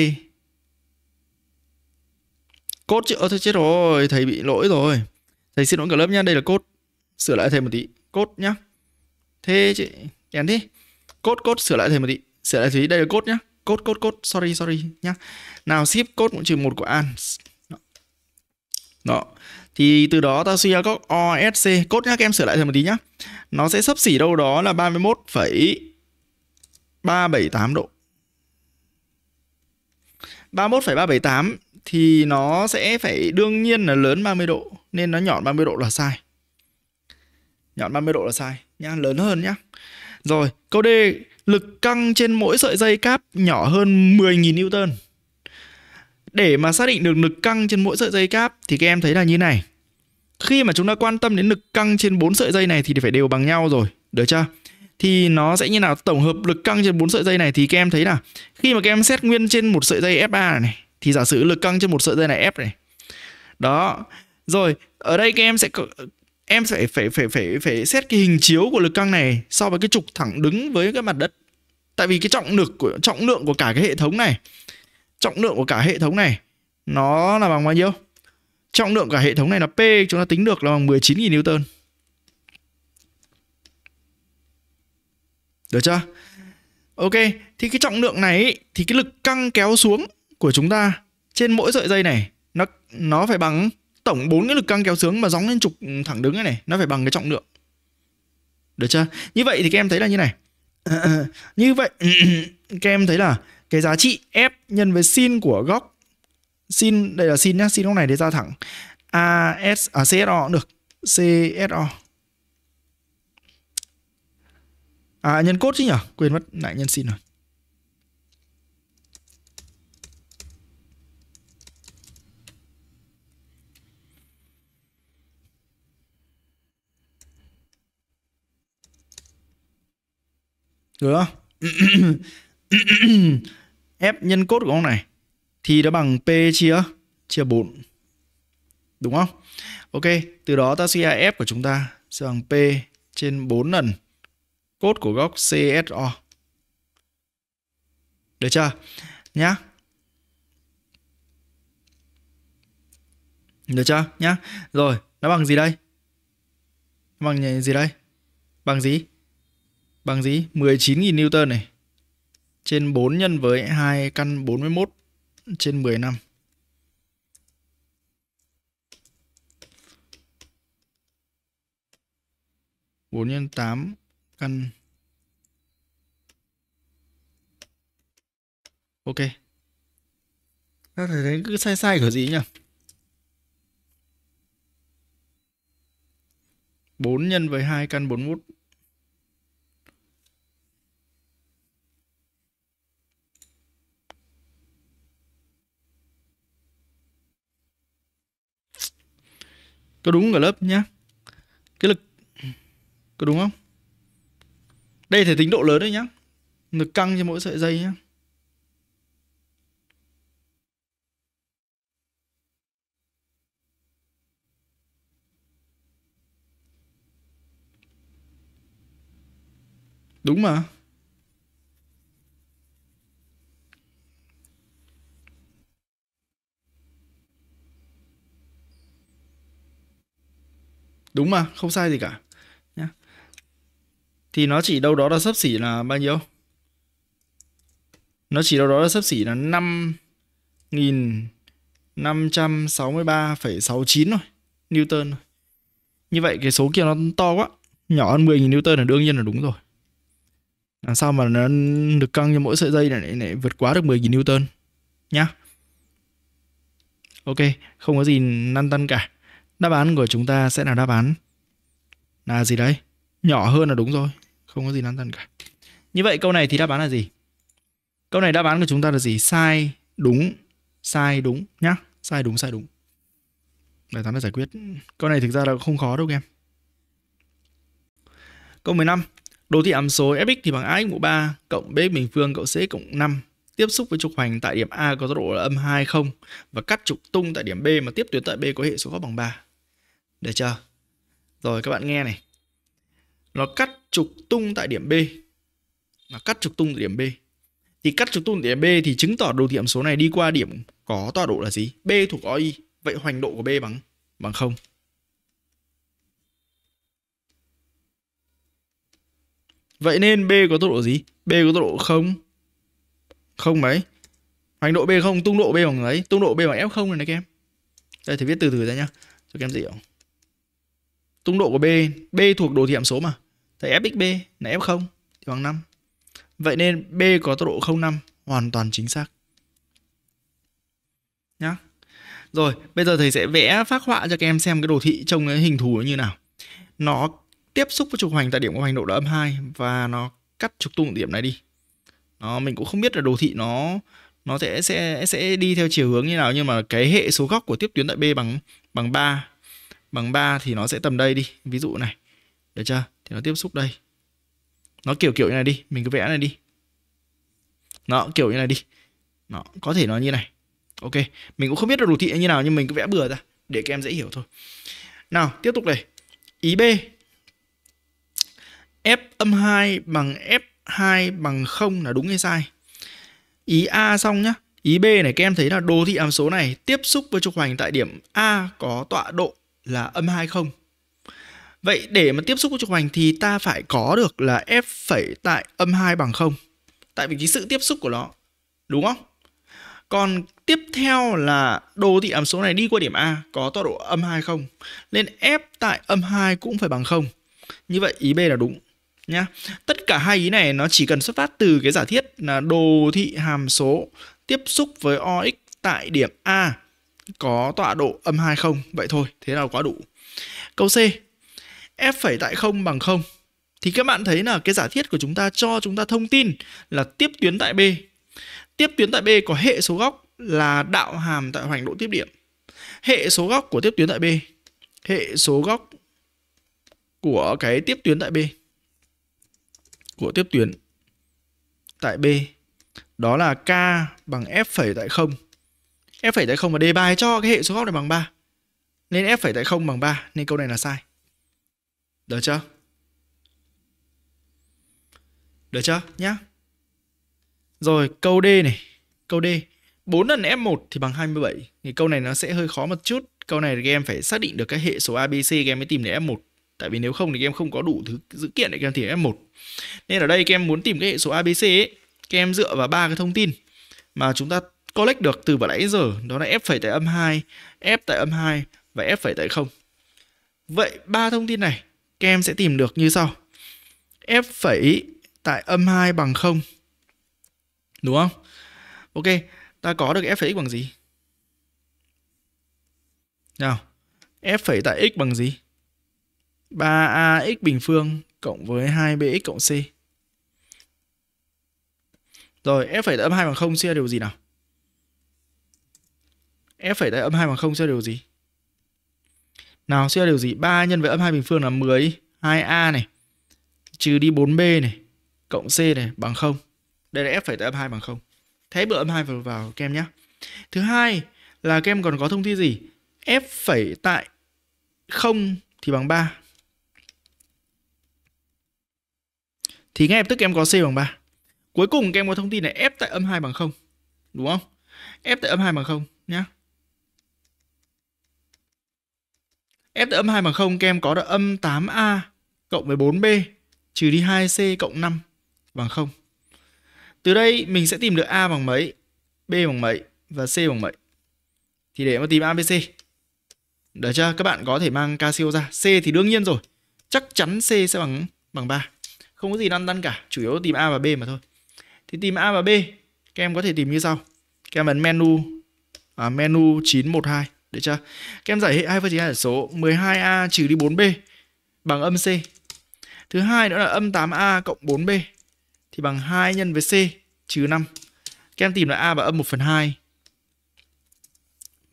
cốt chứ ơ thôi chết rồi thầy bị lỗi rồi thầy xin lỗi cả lớp nha đây là cốt sửa lại thầy một tí cốt nhá thế chị đèn thế cốt cốt sửa lại thầy một tí sửa lại thầy đây là cốt nhá cốt cốt cốt sorry sorry nhá nào ship cốt cũng trừ một của ans đó. Thì từ đó ta suy ra các OSC, cốt nhá các em sửa lại thêm một tí nhá. Nó sẽ sấp xỉ đâu đó là 31,378 độ. 31,378 thì nó sẽ phải đương nhiên là lớn 30 độ nên nó nhọn 30 độ là sai. Nhọn 30 độ là sai nhá, lớn hơn nhá. Rồi, câu D, lực căng trên mỗi sợi dây cáp nhỏ hơn 10.000 Newton. Để mà xác định được lực căng trên mỗi sợi dây cáp thì các em thấy là như này. Khi mà chúng ta quan tâm đến lực căng trên bốn sợi dây này thì phải đều bằng nhau rồi, được chưa? Thì nó sẽ như nào tổng hợp lực căng trên bốn sợi dây này thì các em thấy là khi mà các em xét nguyên trên một sợi dây FA này, này thì giả sử lực căng trên một sợi dây này F này. Đó. Rồi, ở đây các em sẽ em phải phải phải phải phải xét cái hình chiếu của lực căng này so với cái trục thẳng đứng với cái mặt đất. Tại vì cái trọng lực của trọng lượng của cả cái hệ thống này trọng lượng của cả hệ thống này nó là bằng bao nhiêu? Trọng lượng cả hệ thống này là P chúng ta tính được là bằng 19.000 Newton. Được chưa? Ok, thì cái trọng lượng này thì cái lực căng kéo xuống của chúng ta trên mỗi sợi dây này nó nó phải bằng tổng bốn cái lực căng kéo xuống mà gióng lên trục thẳng đứng này này, nó phải bằng cái trọng lượng. Được chưa? Như vậy thì các em thấy là như này. như vậy các em thấy là cái giá trị f nhân với sin của góc sin đây là sin nhá sin góc này để ra thẳng as à cso cũng được cso à nhân cốt chứ nhỉ quên mất lại nhân sin rồi được không F nhân cốt của ông này thì nó bằng P chia chia 4. Đúng không? Ok, từ đó ta suy ra F của chúng ta sẽ bằng P trên 4 lần cốt của góc CSO. Được chưa? Nhá. Được chưa? Nhá. Rồi, nó bằng gì đây? bằng gì đây? Bằng gì? Bằng gì? 19.000 Newton này trên 4 nhân với 2 căn 41 trên 10 năm. bốn nhân tám căn ok các thầy thấy cứ sai sai của gì nhỉ bốn nhân với hai căn bốn 41 có đúng cả lớp nhá cái lực có đúng không đây thể tính độ lớn đấy nhá lực căng trên mỗi sợi dây nhá đúng mà Đúng mà, không sai gì cả. Nhá. Thì nó chỉ đâu đó là sấp xỉ là bao nhiêu? Nó chỉ đâu đó là sấp xỉ là năm năm nghìn trăm sáu mươi ba sáu chín rồi. Newton rồi. Như vậy cái số kia nó to quá. Nhỏ hơn mười 000 Newton là đương nhiên là đúng rồi. Làm sao mà nó được căng cho mỗi sợi dây này, này, vượt quá được mười 000 Newton. Nhá. Ok, không có gì năn tăn cả. Đáp án của chúng ta sẽ là đáp án là gì đấy? Nhỏ hơn là đúng rồi, không có gì lăn tăn cả. Như vậy câu này thì đáp án là gì? Câu này đáp án của chúng ta là gì? Sai, đúng, sai, đúng nhá. Sai, đúng, sai, đúng. Bài toán đã giải quyết. Câu này thực ra là không khó đâu các em. Câu 15. Đồ thị hàm số fx thì bằng ax mũ 3 cộng b bình phương cộng c cộng 5 tiếp xúc với trục hoành tại điểm A có tốc độ là âm 2 0 và cắt trục tung tại điểm B mà tiếp tuyến tại B có hệ số góc bằng 3. Được chưa? Rồi các bạn nghe này. Nó cắt trục tung tại điểm B. Nó cắt trục tung tại điểm B. Thì cắt trục tung tại điểm B thì chứng tỏ đồ thị số này đi qua điểm có tọa độ là gì? B thuộc có Vậy hoành độ của B bằng bằng không. Vậy nên B có tốc độ gì? B có tốc độ không không mấy. Hoành độ B không, tung độ B bằng mấy tung độ B bằng F0 này này các em. Đây thì viết từ từ ra nhá, cho các em dễ hiểu tung độ của B B thuộc đồ thị hàm số mà Thế fxb là f0 thì bằng 5 Vậy nên B có tốc độ 05 hoàn toàn chính xác Nhá Rồi bây giờ thầy sẽ vẽ phác họa cho các em xem cái đồ thị trông cái hình thù nó như nào Nó tiếp xúc với trục hoành tại điểm của hoành độ là âm 2 Và nó cắt trục tung điểm này đi nó, Mình cũng không biết là đồ thị nó nó sẽ sẽ sẽ đi theo chiều hướng như nào nhưng mà cái hệ số góc của tiếp tuyến tại B bằng bằng 3 bằng 3 thì nó sẽ tầm đây đi. Ví dụ này. Được chưa? Thì nó tiếp xúc đây. Nó kiểu kiểu như này đi. Mình cứ vẽ này đi. Nó kiểu như này đi. Nó có thể nó như này. Ok. Mình cũng không biết được đồ thị như nào nhưng mình cứ vẽ bừa ra để các em dễ hiểu thôi. Nào, tiếp tục này. Ý B. F âm 2 bằng F2 bằng 0 là đúng hay sai? Ý A xong nhá. Ý B này các em thấy là đồ thị hàm số này tiếp xúc với trục hoành tại điểm A có tọa độ là âm 2 không. Vậy để mà tiếp xúc với trục hoành thì ta phải có được là f phẩy tại âm 2 bằng 0. Tại vì cái sự tiếp xúc của nó. Đúng không? Còn tiếp theo là đồ thị hàm số này đi qua điểm A có tọa độ âm 2 không. Nên f tại âm 2 cũng phải bằng 0. Như vậy ý B là đúng nhá. Tất cả hai ý này nó chỉ cần xuất phát từ cái giả thiết là đồ thị hàm số tiếp xúc với OX tại điểm A có tọa độ âm 2 không vậy thôi thế là quá đủ câu c f phẩy tại không bằng không thì các bạn thấy là cái giả thiết của chúng ta cho chúng ta thông tin là tiếp tuyến tại b tiếp tuyến tại b có hệ số góc là đạo hàm tại hoành độ tiếp điểm hệ số góc của tiếp tuyến tại b hệ số góc của cái tiếp tuyến tại b của tiếp tuyến tại b đó là k bằng f phẩy tại không f phẩy tại không và đề bài cho cái hệ số góc này bằng 3. Nên f phẩy tại không bằng 3, nên câu này là sai. Được chưa? Được chưa? Nhá. Rồi, câu D này, câu D. 4 lần F1 thì bằng 27. Thì câu này nó sẽ hơi khó một chút. Câu này thì em phải xác định được cái hệ số ABC các em mới tìm được F1. Tại vì nếu không thì các em không có đủ thứ dữ kiện để các em tìm F1. Nên ở đây các em muốn tìm cái hệ số ABC ấy, các em dựa vào ba cái thông tin mà chúng ta collect được từ vừa nãy giờ đó là f phẩy tại âm 2, f tại âm 2 và f phẩy tại 0. Vậy ba thông tin này các em sẽ tìm được như sau. f phẩy tại âm 2 bằng 0. Đúng không? Ok, ta có được f phẩy x bằng gì? Nào, f phẩy tại x bằng gì? 3ax bình phương cộng với 2bx cộng c. Rồi, f phẩy tại âm 2 bằng 0 sẽ là điều gì nào? F phẩy tại âm 2 bằng 0 sẽ điều gì? Nào sẽ điều gì? 3 nhân với âm 2 bình phương là 10 2A này trừ đi 4B này cộng C này bằng 0. Đây là F phẩy tại âm 2 bằng 0. Thế bữa âm 2 vào, vào kem nhé. Thứ hai là kem còn có thông tin gì? F phẩy tại 0 thì bằng 3. Thì ngay lập tức em có C bằng 3. Cuối cùng kem có thông tin này F tại âm 2 bằng 0. Đúng không? F tại âm 2 bằng 0 nhé. F từ âm 2 bằng 0 các em có được âm 8A cộng với 4B trừ đi 2C cộng 5 bằng 0. Từ đây mình sẽ tìm được A bằng mấy, B bằng mấy và C bằng mấy. Thì để mà tìm ABC. Được chưa? Các bạn có thể mang Casio ra. C thì đương nhiên rồi. Chắc chắn C sẽ bằng bằng 3. Không có gì lăn tăn cả. Chủ yếu tìm A và B mà thôi. Thì tìm A và B. Các em có thể tìm như sau. Các em ấn menu à, menu 912. Được chưa? Các em giải hệ 2 phương trình hai số 12A trừ đi 4B bằng âm C. Thứ hai nữa là âm 8A cộng 4B thì bằng 2 nhân với C trừ 5. Các em tìm là A bằng âm 1 phần 2.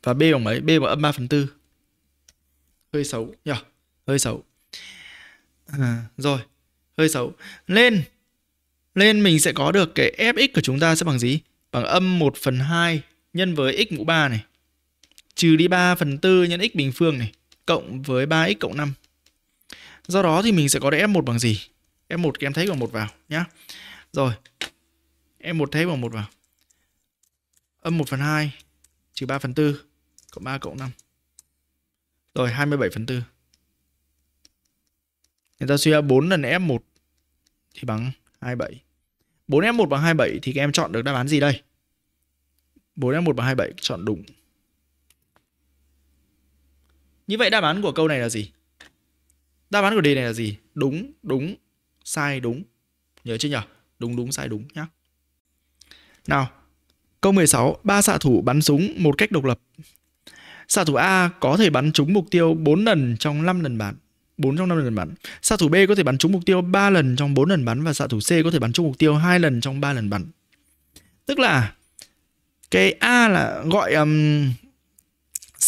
Và B bằng mấy? B bằng âm 3 phần 4. Hơi xấu nhỉ? hơi xấu. À, rồi, hơi xấu. Lên. Lên mình sẽ có được cái Fx của chúng ta sẽ bằng gì? Bằng âm 1 phần 2 nhân với x mũ 3 này trừ đi 3 phần 4 nhân x bình phương này cộng với 3x cộng 5. Do đó thì mình sẽ có được F1 bằng gì? F1 các em thấy bằng 1 vào nhá. Rồi. F1 thấy bằng 1 vào. Âm 1 phần 2 trừ 3 phần 4 cộng 3 cộng 5. Rồi 27 phần 4. Người ta suy ra 4 lần F1 thì bằng 27. 4F1 bằng 27 thì các em chọn được đáp án gì đây? 4F1 bằng 27 chọn đúng. Như vậy đáp án của câu này là gì? Đáp án của đề này là gì? Đúng, đúng, sai, đúng. Nhớ chưa nhỉ? Đúng, đúng, sai, đúng nhá. Nào, câu 16. Ba xạ thủ bắn súng một cách độc lập. Xạ thủ A có thể bắn trúng mục tiêu 4 lần trong 5 lần bắn. 4 trong 5 lần bắn. Xạ thủ B có thể bắn trúng mục tiêu 3 lần trong 4 lần bắn và xạ thủ C có thể bắn trúng mục tiêu 2 lần trong 3 lần bắn. Tức là cái A là gọi um,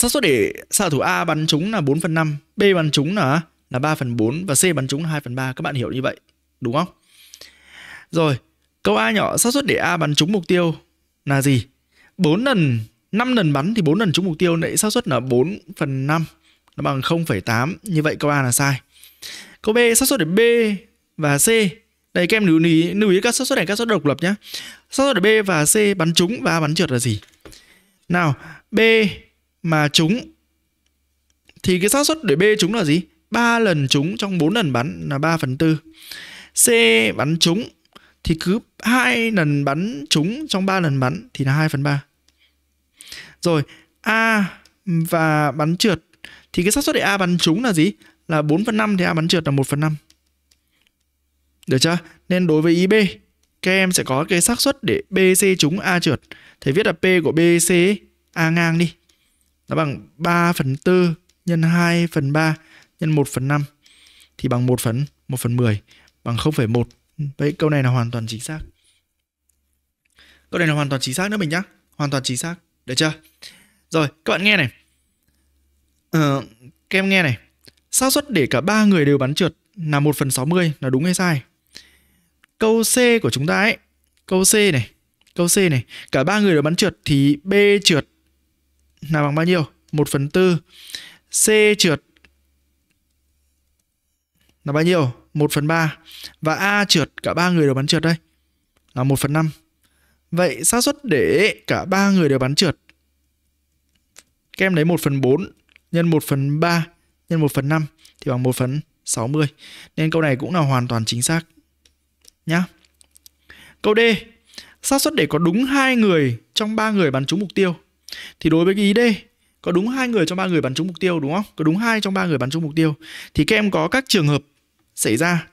xác suất để xạ thủ A bắn trúng là 4 phần 5, B bắn trúng là là 3 phần 4 và C bắn trúng là 2 phần 3. Các bạn hiểu như vậy, đúng không? Rồi, câu A nhỏ xác suất để A bắn trúng mục tiêu là gì? 4 lần, 5 lần bắn thì 4 lần trúng mục tiêu lại xác suất là 4 phần 5 nó bằng 0,8. Như vậy câu A là sai. Câu B xác suất để B và C đây các em lưu ý, lưu ý các xác suất này các xác suất độc lập nhé. Xác suất để B và C bắn trúng và A bắn trượt là gì? Nào, B mà chúng thì cái xác suất để B chúng là gì? 3 lần chúng trong 4 lần bắn là 3 phần 4. C bắn chúng thì cứ hai lần bắn chúng trong 3 lần bắn thì là 2 phần 3. Rồi, A và bắn trượt thì cái xác suất để A bắn chúng là gì? Là 4 phần 5 thì A bắn trượt là 1 phần 5. Được chưa? Nên đối với ý B, các em sẽ có cái xác suất để BC trúng A trượt. Thầy viết là P của BC A ngang đi nó bằng 3 phần 4 nhân 2 phần 3 nhân 1 phần 5 thì bằng 1 phần 1 phần 10 bằng 0,1. Vậy câu này là hoàn toàn chính xác. Câu này là hoàn toàn chính xác nữa mình nhá. Hoàn toàn chính xác. Được chưa? Rồi, các bạn nghe này. Ờ, các em nghe này. xác suất để cả ba người đều bắn trượt là 1 phần 60 là đúng hay sai? Câu C của chúng ta ấy, câu C này, câu C này, cả ba người đều bắn trượt thì B trượt là bằng bao nhiêu? 1 phần 4. C trượt là bao nhiêu? 1 phần 3. Và A trượt cả ba người đều bắn trượt đây. Là 1 phần 5. Vậy xác suất để cả ba người đều bắn trượt. Các em lấy 1 phần 4 nhân 1 phần 3 nhân 1 phần 5 thì bằng 1 phần 60. Nên câu này cũng là hoàn toàn chính xác. Nhá. Câu D. xác suất để có đúng hai người trong ba người bắn trúng mục tiêu thì đối với cái ý D có đúng hai người trong ba người bắn trúng mục tiêu đúng không? Có đúng hai trong ba người bắn trúng mục tiêu thì các em có các trường hợp xảy ra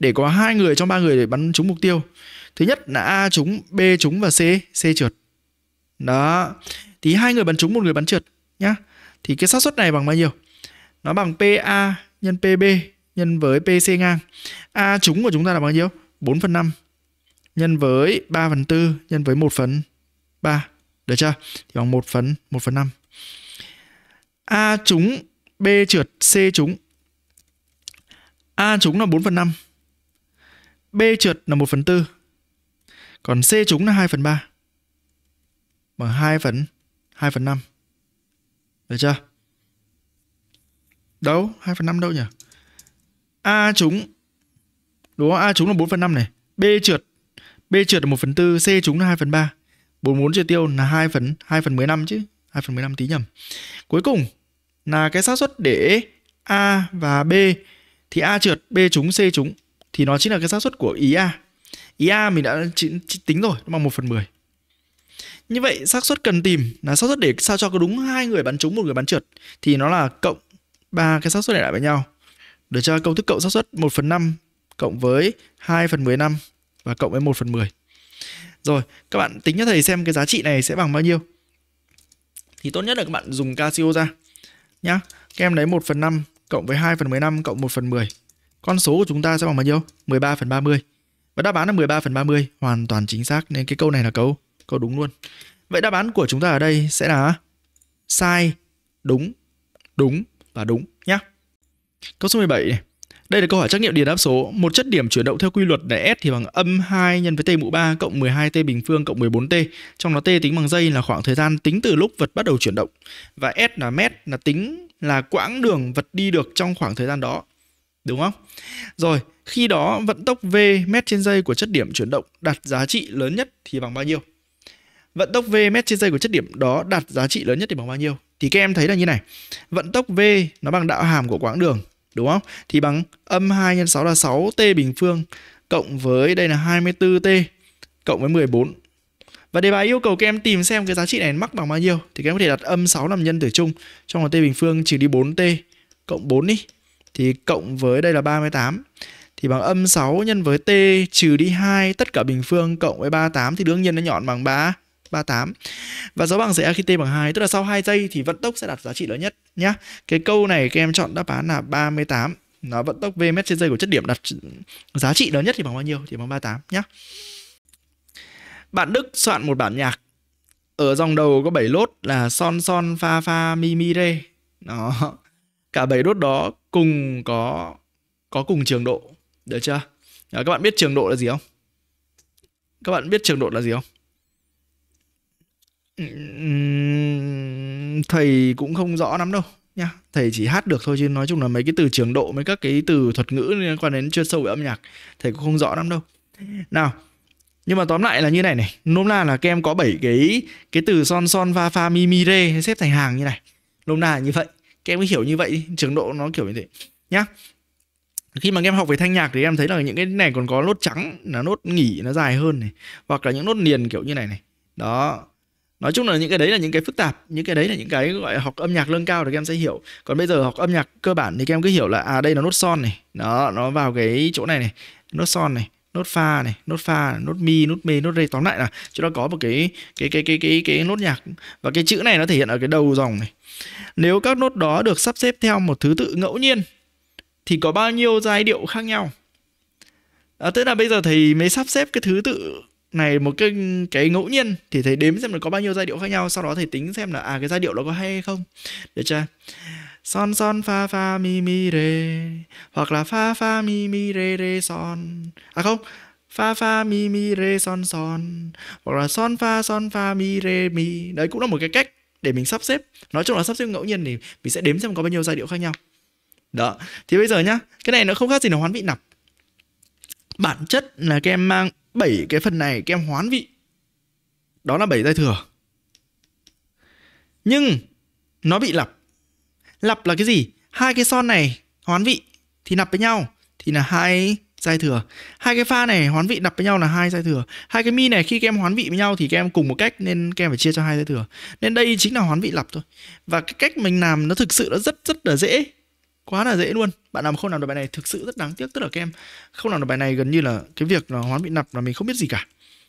để có hai người trong ba người để bắn trúng mục tiêu. Thứ nhất là A trúng, B trúng và C, C trượt. Đó. Thì hai người bắn trúng, một người bắn trượt nhá. Thì cái xác suất này bằng bao nhiêu? Nó bằng PA nhân PB nhân với PC ngang. A trúng của chúng ta là bao nhiêu? 4 phần 5 nhân với 3 phần 4 nhân với 1 phần 3. Được chưa? Thì bằng 1 phần 1 phần 5. A trúng, B trượt, C trúng. A trúng là 4 phần 5. B trượt là 1 phần 4. Còn C trúng là 2 phần 3. Bằng 2 phần 2 phần 5. Được chưa? Đâu? 2 phần 5 đâu nhỉ? A trúng. Đúng không? A trúng là 4 phần 5 này. B trượt. B trượt là 1 phần 4. C trúng là 2 phần 3. 44 triệt tiêu là 2 phần 2 phần 15 chứ 2 phần 15 tí nhầm cuối cùng là cái xác suất để A và B thì A trượt B trúng C trúng thì nó chính là cái xác suất của ý A ý A mình đã tính rồi nó bằng 1 phần 10 như vậy xác suất cần tìm là xác suất để sao cho có đúng hai người bắn trúng một người bắn trượt thì nó là cộng ba cái xác suất này lại với nhau để cho công thức cộng xác suất 1 phần 5 cộng với 2 phần 15 và cộng với 1 phần 10. Rồi, các bạn tính cho thầy xem cái giá trị này sẽ bằng bao nhiêu. Thì tốt nhất là các bạn dùng Casio ra. Nhá, các em lấy 1 phần 5 cộng với 2 phần 15 cộng 1 phần 10. Con số của chúng ta sẽ bằng bao nhiêu? 13 phần 30. Và đáp án là 13 phần 30, hoàn toàn chính xác. Nên cái câu này là câu, câu đúng luôn. Vậy đáp án của chúng ta ở đây sẽ là sai, đúng, đúng và đúng nhé. Câu số 17 này. Đây là câu hỏi trắc nghiệm điền đáp số. Một chất điểm chuyển động theo quy luật là S thì bằng âm 2 nhân với t mũ 3 cộng 12t bình phương cộng 14t. Trong đó t tính bằng giây là khoảng thời gian tính từ lúc vật bắt đầu chuyển động và S là mét là tính là quãng đường vật đi được trong khoảng thời gian đó. Đúng không? Rồi, khi đó vận tốc v mét trên giây của chất điểm chuyển động đạt giá trị lớn nhất thì bằng bao nhiêu? Vận tốc v mét trên giây của chất điểm đó đạt giá trị lớn nhất thì bằng bao nhiêu? Thì các em thấy là như này. Vận tốc v nó bằng đạo hàm của quãng đường đúng không? Thì bằng âm 2 nhân 6 là 6t bình phương cộng với đây là 24t cộng với 14. Và đề bài yêu cầu các em tìm xem cái giá trị này mắc bằng bao nhiêu thì các em có thể đặt âm 6 làm nhân tử chung trong một t bình phương trừ đi 4t cộng 4 đi thì cộng với đây là 38 thì bằng âm 6 nhân với t trừ đi 2 tất cả bình phương cộng với 38 thì đương nhiên nó nhọn bằng 3. 38 và dấu bằng khi t bằng 2 tức là sau 2 giây thì vận tốc sẽ đạt giá trị lớn nhất nhá cái câu này các em chọn đáp án là 38 nó vận tốc v mét trên giây của chất điểm đặt giá trị lớn nhất thì bằng bao nhiêu thì bằng 38 nhá bạn Đức soạn một bản nhạc ở dòng đầu có 7 lốt là son son fa fa mi mi re đó cả 7 lốt đó cùng có có cùng trường độ được chưa đó, các bạn biết trường độ là gì không các bạn biết trường độ là gì không thầy cũng không rõ lắm đâu nha thầy chỉ hát được thôi chứ nói chung là mấy cái từ trường độ mấy các cái từ thuật ngữ liên quan đến chuyên sâu về âm nhạc thầy cũng không rõ lắm đâu nào nhưng mà tóm lại là như này này nôm na là các em có 7 cái cái từ son son va pha mi mi rê xếp thành hàng như này nôm na là như vậy các em cứ hiểu như vậy trường độ nó kiểu như thế nhá khi mà em học về thanh nhạc thì em thấy là những cái này còn có nốt trắng là nốt nghỉ nó dài hơn này hoặc là những nốt liền kiểu như này này đó nói chung là những cái đấy là những cái phức tạp những cái đấy là những cái gọi học âm nhạc lương cao thì các em sẽ hiểu còn bây giờ học âm nhạc cơ bản thì các em cứ hiểu là à đây là nốt son này nó nó vào cái chỗ này này nốt son này nốt pha này nốt pha nốt mi nốt mê nốt rê tóm lại là chúng ta có một cái cái cái cái cái cái nốt nhạc và cái chữ này nó thể hiện ở cái đầu dòng này nếu các nốt đó được sắp xếp theo một thứ tự ngẫu nhiên thì có bao nhiêu giai điệu khác nhau à, tức là bây giờ thầy mới sắp xếp cái thứ tự này một cái cái ngẫu nhiên thì thầy đếm xem là có bao nhiêu giai điệu khác nhau sau đó thầy tính xem là à cái giai điệu nó có hay hay không được chưa son son fa fa mi mi re hoặc là fa fa mi mi re re son à không fa fa mi mi re son son hoặc là son fa son fa mi re mi đấy cũng là một cái cách để mình sắp xếp nói chung là sắp xếp ngẫu nhiên thì mình sẽ đếm xem có bao nhiêu giai điệu khác nhau đó thì bây giờ nhá cái này nó không khác gì là hoán vị nạp bản chất là các em mang bảy cái phần này các em hoán vị. Đó là bảy giai thừa. Nhưng nó bị lặp. Lặp là cái gì? Hai cái son này hoán vị thì nạp với nhau thì là hai giai thừa. Hai cái pha này hoán vị nạp với nhau là hai giai thừa. Hai cái mi này khi các em hoán vị với nhau thì các em cùng một cách nên các em phải chia cho hai giai thừa. Nên đây chính là hoán vị lặp thôi. Và cái cách mình làm nó thực sự nó rất rất là dễ quá là dễ luôn bạn nào mà không làm được bài này thực sự rất đáng tiếc tức là các em không làm được bài này gần như là cái việc là hoán bị nạp là mình không biết gì cả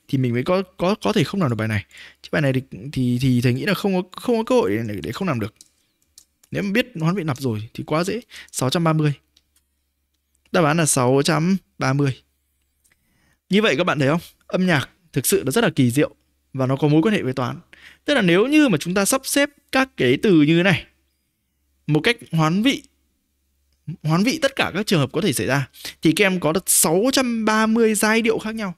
thì mình mới có có có thể không làm được bài này chứ bài này thì thì, thì thầy nghĩ là không có không có cơ hội để, để không làm được nếu mà biết hoán vị nạp rồi thì quá dễ 630 đáp án là 630 như vậy các bạn thấy không âm nhạc thực sự nó rất là kỳ diệu và nó có mối quan hệ với toán tức là nếu như mà chúng ta sắp xếp các cái từ như thế này một cách hoán vị hoán vị tất cả các trường hợp có thể xảy ra thì các em có được 630 giai điệu khác nhau.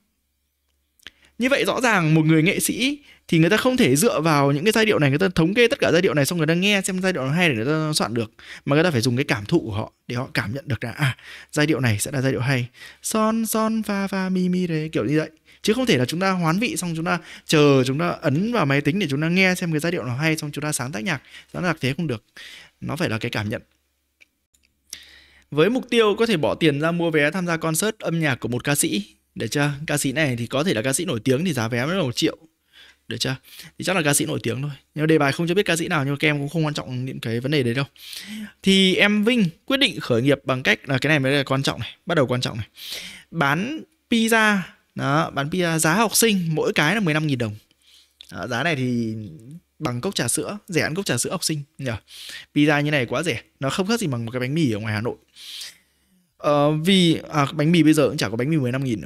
Như vậy rõ ràng một người nghệ sĩ thì người ta không thể dựa vào những cái giai điệu này người ta thống kê tất cả giai điệu này xong người ta nghe xem giai điệu nào hay để người ta soạn được mà người ta phải dùng cái cảm thụ của họ để họ cảm nhận được là à giai điệu này sẽ là giai điệu hay son son fa fa mi mi re kiểu như vậy chứ không thể là chúng ta hoán vị xong chúng ta chờ chúng ta ấn vào máy tính để chúng ta nghe xem cái giai điệu nào hay xong chúng ta sáng tác nhạc sáng tác thế không được nó phải là cái cảm nhận với mục tiêu có thể bỏ tiền ra mua vé tham gia concert âm nhạc của một ca sĩ được chưa ca sĩ này thì có thể là ca sĩ nổi tiếng thì giá vé mới là một triệu được chưa thì chắc là ca sĩ nổi tiếng thôi nhưng đề bài không cho biết ca sĩ nào nhưng mà các em cũng không quan trọng những cái vấn đề đấy đâu thì em vinh quyết định khởi nghiệp bằng cách là cái này mới là quan trọng này bắt đầu quan trọng này bán pizza đó bán pizza giá học sinh mỗi cái là 15.000 đồng đó, giá này thì bằng cốc trà sữa rẻ ăn cốc trà sữa học sinh nhỉ pizza như này quá rẻ nó không khác gì bằng một cái bánh mì ở ngoài hà nội ờ, vì à, bánh mì bây giờ cũng chả có bánh mì 15 nghìn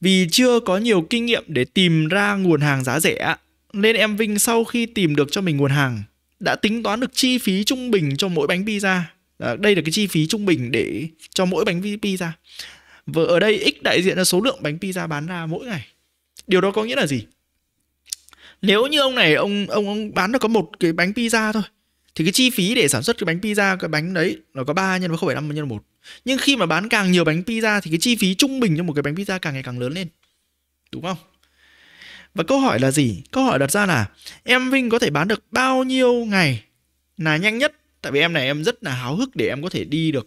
vì chưa có nhiều kinh nghiệm để tìm ra nguồn hàng giá rẻ nên em Vinh sau khi tìm được cho mình nguồn hàng đã tính toán được chi phí trung bình cho mỗi bánh pizza à, đây là cái chi phí trung bình để cho mỗi bánh pizza và ở đây x đại diện là số lượng bánh pizza bán ra mỗi ngày điều đó có nghĩa là gì nếu như ông này ông ông ông bán được có một cái bánh pizza thôi thì cái chi phí để sản xuất cái bánh pizza cái bánh đấy nó có 3 nhân với 0,5 nhân 1. Nhưng khi mà bán càng nhiều bánh pizza thì cái chi phí trung bình cho một cái bánh pizza càng ngày càng lớn lên. Đúng không? Và câu hỏi là gì? Câu hỏi đặt ra là em Vinh có thể bán được bao nhiêu ngày là nhanh nhất? Tại vì em này em rất là háo hức để em có thể đi được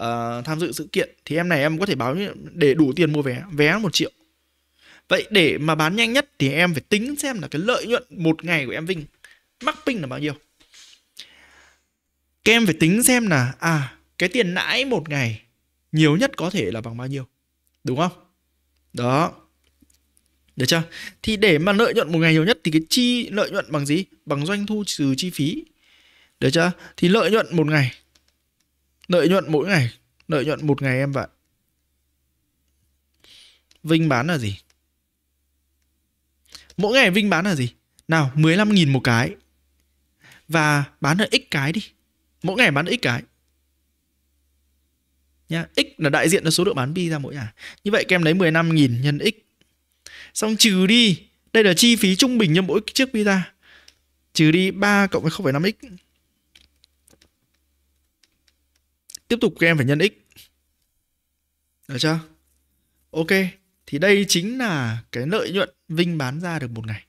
uh, tham dự sự kiện thì em này em có thể báo để đủ tiền mua vé, vé 1 triệu. Vậy để mà bán nhanh nhất thì em phải tính xem là cái lợi nhuận một ngày của em Vinh mắc ping là bao nhiêu. Các em phải tính xem là à cái tiền lãi một ngày nhiều nhất có thể là bằng bao nhiêu. Đúng không? Đó. Được chưa? Thì để mà lợi nhuận một ngày nhiều nhất thì cái chi lợi nhuận bằng gì? Bằng doanh thu trừ chi phí. Được chưa? Thì lợi nhuận một ngày. Lợi nhuận mỗi ngày. Lợi nhuận một ngày em vậy. Vinh bán là gì? Mỗi ngày Vinh bán là gì? Nào, 15.000 một cái. Và bán là x cái đi. Mỗi ngày bán x cái. Nha, x là đại diện cho số lượng bán bi ra mỗi nhà. Như vậy các em lấy 15.000 nhân x. Xong trừ đi, đây là chi phí trung bình cho mỗi chiếc bi ra. Trừ đi 3 cộng với 0,5x. Tiếp tục các em phải nhân x. Được chưa? Ok, thì đây chính là cái lợi nhuận Vinh bán ra được một ngày.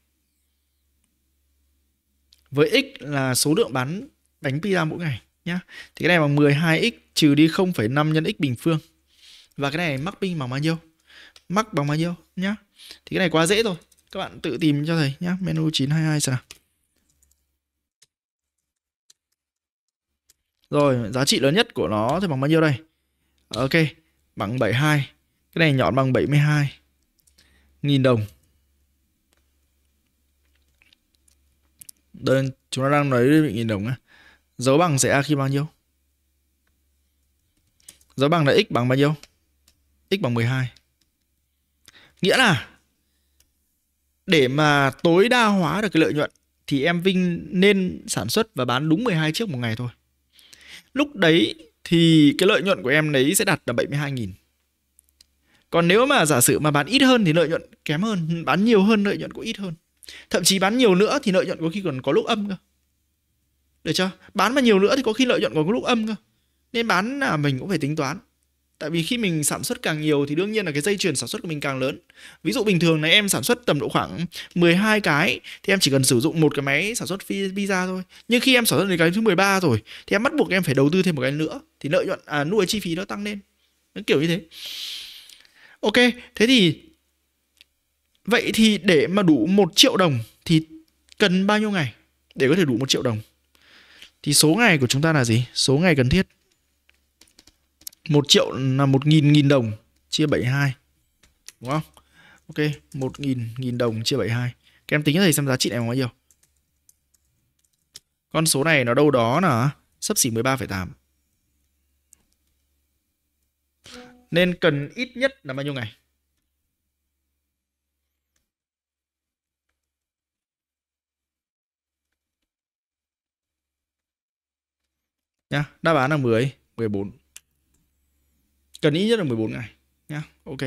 Với x là số lượng bán bánh pizza mỗi ngày nhá. Thì cái này bằng 12x trừ đi 0,5 nhân x bình phương. Và cái này mắc pin bằng bao nhiêu? Mắc bằng bao nhiêu nhá. Thì cái này quá dễ rồi. Các bạn tự tìm cho thầy nhá. Menu 922 nào Rồi, giá trị lớn nhất của nó thì bằng bao nhiêu đây? Ok, bằng 72 cái này nhọn bằng 72 nghìn đồng Đơn, Chúng ta đang nói đơn nghìn đồng á Dấu bằng sẽ A khi bao nhiêu? Dấu bằng là x bằng bao nhiêu? x bằng 12 Nghĩa là Để mà tối đa hóa được cái lợi nhuận Thì em Vinh nên sản xuất và bán đúng 12 chiếc một ngày thôi Lúc đấy thì cái lợi nhuận của em đấy sẽ đạt là 72.000 còn nếu mà giả sử mà bán ít hơn thì lợi nhuận kém hơn bán nhiều hơn lợi nhuận cũng ít hơn thậm chí bán nhiều nữa thì lợi nhuận có khi còn có lúc âm cơ được chưa bán mà nhiều nữa thì có khi lợi nhuận còn có lúc âm cơ nên bán là mình cũng phải tính toán tại vì khi mình sản xuất càng nhiều thì đương nhiên là cái dây chuyền sản xuất của mình càng lớn ví dụ bình thường này em sản xuất tầm độ khoảng 12 cái thì em chỉ cần sử dụng một cái máy sản xuất pizza thôi nhưng khi em sản xuất đến cái thứ 13 rồi thì em bắt buộc em phải đầu tư thêm một cái nữa thì lợi nhuận à, nuôi chi phí nó tăng lên nó kiểu như thế ok thế thì vậy thì để mà đủ một triệu đồng thì cần bao nhiêu ngày để có thể đủ một triệu đồng thì số ngày của chúng ta là gì số ngày cần thiết một triệu là một nghìn nghìn đồng chia 72 đúng không ok một nghìn nghìn đồng chia 72 các em tính cho thầy xem giá trị này bằng bao nhiêu con số này nó đâu đó là sấp xỉ 13,8 nên cần ít nhất là bao nhiêu ngày nha? đáp án là 10 14 cần ít nhất là 14 ngày nha, ok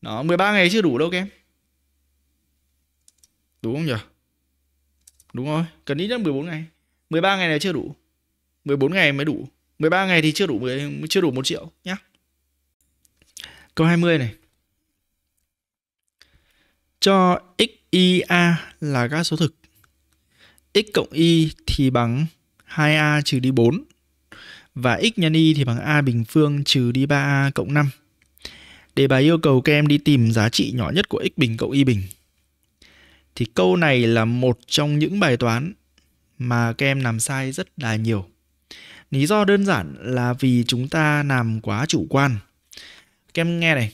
nó 13 ngày chưa đủ đâu các em đúng không nhỉ đúng rồi cần ít nhất 14 ngày 13 ngày này chưa đủ 14 ngày mới đủ 13 ngày thì chưa đủ 10, chưa đủ 1 triệu nhá Câu 20 này. Cho x, y, a là các số thực. x cộng y thì bằng 2a trừ đi 4 và x nhân y thì bằng a bình phương trừ đi 3a cộng 5. Đề bài yêu cầu các em đi tìm giá trị nhỏ nhất của x bình cộng y bình. Thì câu này là một trong những bài toán mà các em làm sai rất là nhiều. Lý do đơn giản là vì chúng ta làm quá chủ quan các em nghe này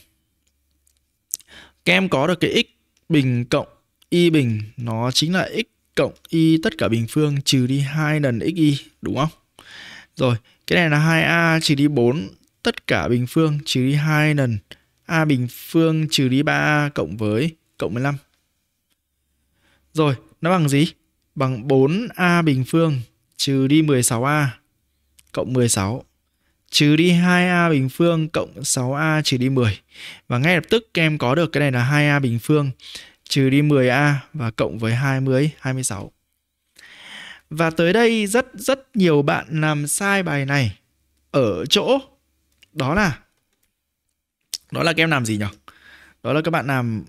các em có được cái x bình cộng y bình nó chính là x cộng y tất cả bình phương trừ đi hai lần xy đúng không rồi cái này là 2a trừ đi 4 tất cả bình phương trừ đi hai lần a bình phương trừ đi 3a cộng với cộng 15 rồi nó bằng gì bằng 4a bình phương trừ đi 16a cộng 16 trừ đi 2a bình phương cộng 6a trừ đi 10. Và ngay lập tức các em có được cái này là 2a bình phương trừ đi 10a và cộng với 20, 26. Và tới đây rất rất nhiều bạn làm sai bài này ở chỗ đó là đó là các em làm gì nhỉ? Đó là các bạn làm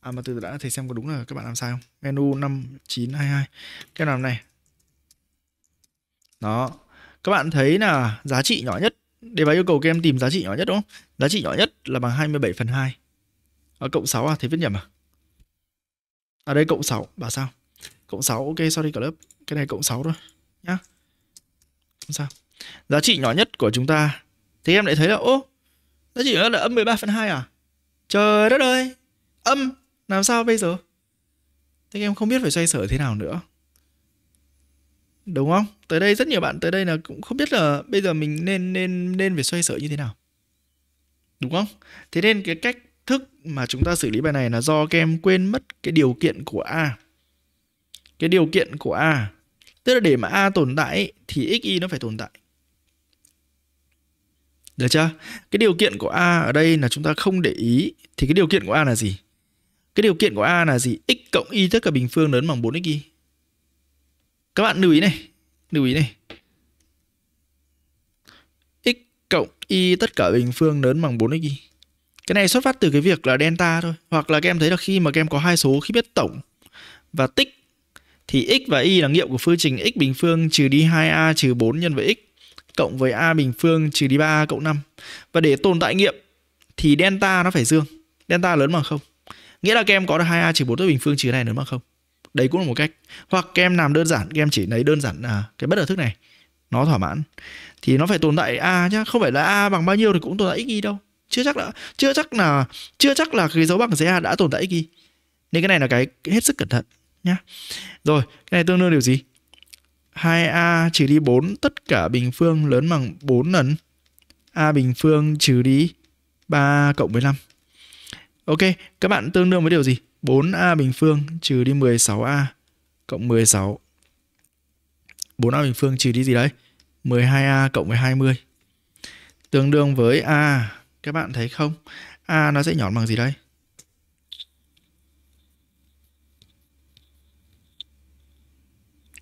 À mà từ đã thầy xem có đúng là các bạn làm sai không? Menu 5922. cái làm này. Đó, các bạn thấy là giá trị nhỏ nhất đề bài yêu cầu các em tìm giá trị nhỏ nhất đúng không giá trị nhỏ nhất là bằng 27 phần 2 à, cộng 6 à thấy viết nhầm à ở à đây cộng 6 bảo sao cộng 6 ok sorry cả lớp cái này cộng 6 thôi nhá không sao giá trị nhỏ nhất của chúng ta thì em lại thấy là ô giá trị nhỏ nhất là âm 13 phần 2 à trời đất ơi âm làm sao bây giờ thế em không biết phải xoay sở thế nào nữa đúng không tới đây rất nhiều bạn tới đây là cũng không biết là bây giờ mình nên nên nên về xoay sở như thế nào đúng không thế nên cái cách thức mà chúng ta xử lý bài này là do các em quên mất cái điều kiện của a cái điều kiện của a tức là để mà a tồn tại thì x y nó phải tồn tại được chưa cái điều kiện của a ở đây là chúng ta không để ý thì cái điều kiện của a là gì cái điều kiện của a là gì x cộng y tất cả bình phương lớn bằng 4 x y các bạn lưu ý này, lưu ý này. X cộng y tất cả bình phương lớn bằng 4xy. Cái này xuất phát từ cái việc là delta thôi, hoặc là các em thấy là khi mà các em có hai số khi biết tổng và tích thì x và y là nghiệm của phương trình x bình phương trừ đi 2a trừ 4 nhân với x cộng với a bình phương trừ đi 3a cộng 5. Và để tồn tại nghiệm thì delta nó phải dương. Delta lớn bằng không Nghĩa là các em có được 2a trừ 4 tới bình phương trừ này lớn bằng không đấy cũng là một cách hoặc các em làm đơn giản các em chỉ lấy đơn giản là cái bất ở thức này nó thỏa mãn thì nó phải tồn tại a nhá không phải là a bằng bao nhiêu thì cũng tồn tại x y đâu chưa chắc là chưa chắc là chưa chắc là cái dấu bằng giấy a đã tồn tại x y nên cái này là cái hết sức cẩn thận nhá rồi cái này tương đương điều gì 2a trừ đi 4 tất cả bình phương lớn bằng 4 lần a bình phương trừ đi 3 cộng với 5. ok các bạn tương đương với điều gì 4a bình phương trừ đi 16a cộng 16. 4a bình phương trừ đi gì đấy? 12a cộng với 20. Tương đương với a, các bạn thấy không? a nó sẽ nhỏ bằng gì đây?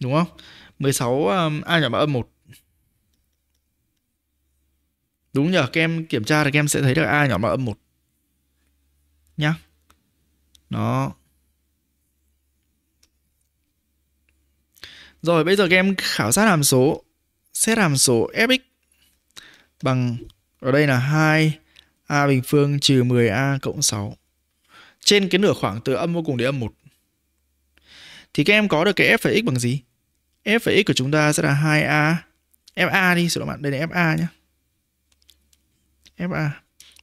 Đúng không? 16 um, a nhỏ bằng âm 1. Đúng nhờ, các em kiểm tra thì các em sẽ thấy được a nhỏ bằng âm 1. Nhá. Đó Rồi bây giờ các em khảo sát hàm số Xét hàm số fx bằng ở đây là 2 a bình phương trừ 10a cộng 6 trên cái nửa khoảng từ âm vô cùng đến âm 1 thì các em có được cái f phải x bằng gì? f phải x của chúng ta sẽ là 2a fa đi sửa lại bạn đây là fa nhé fa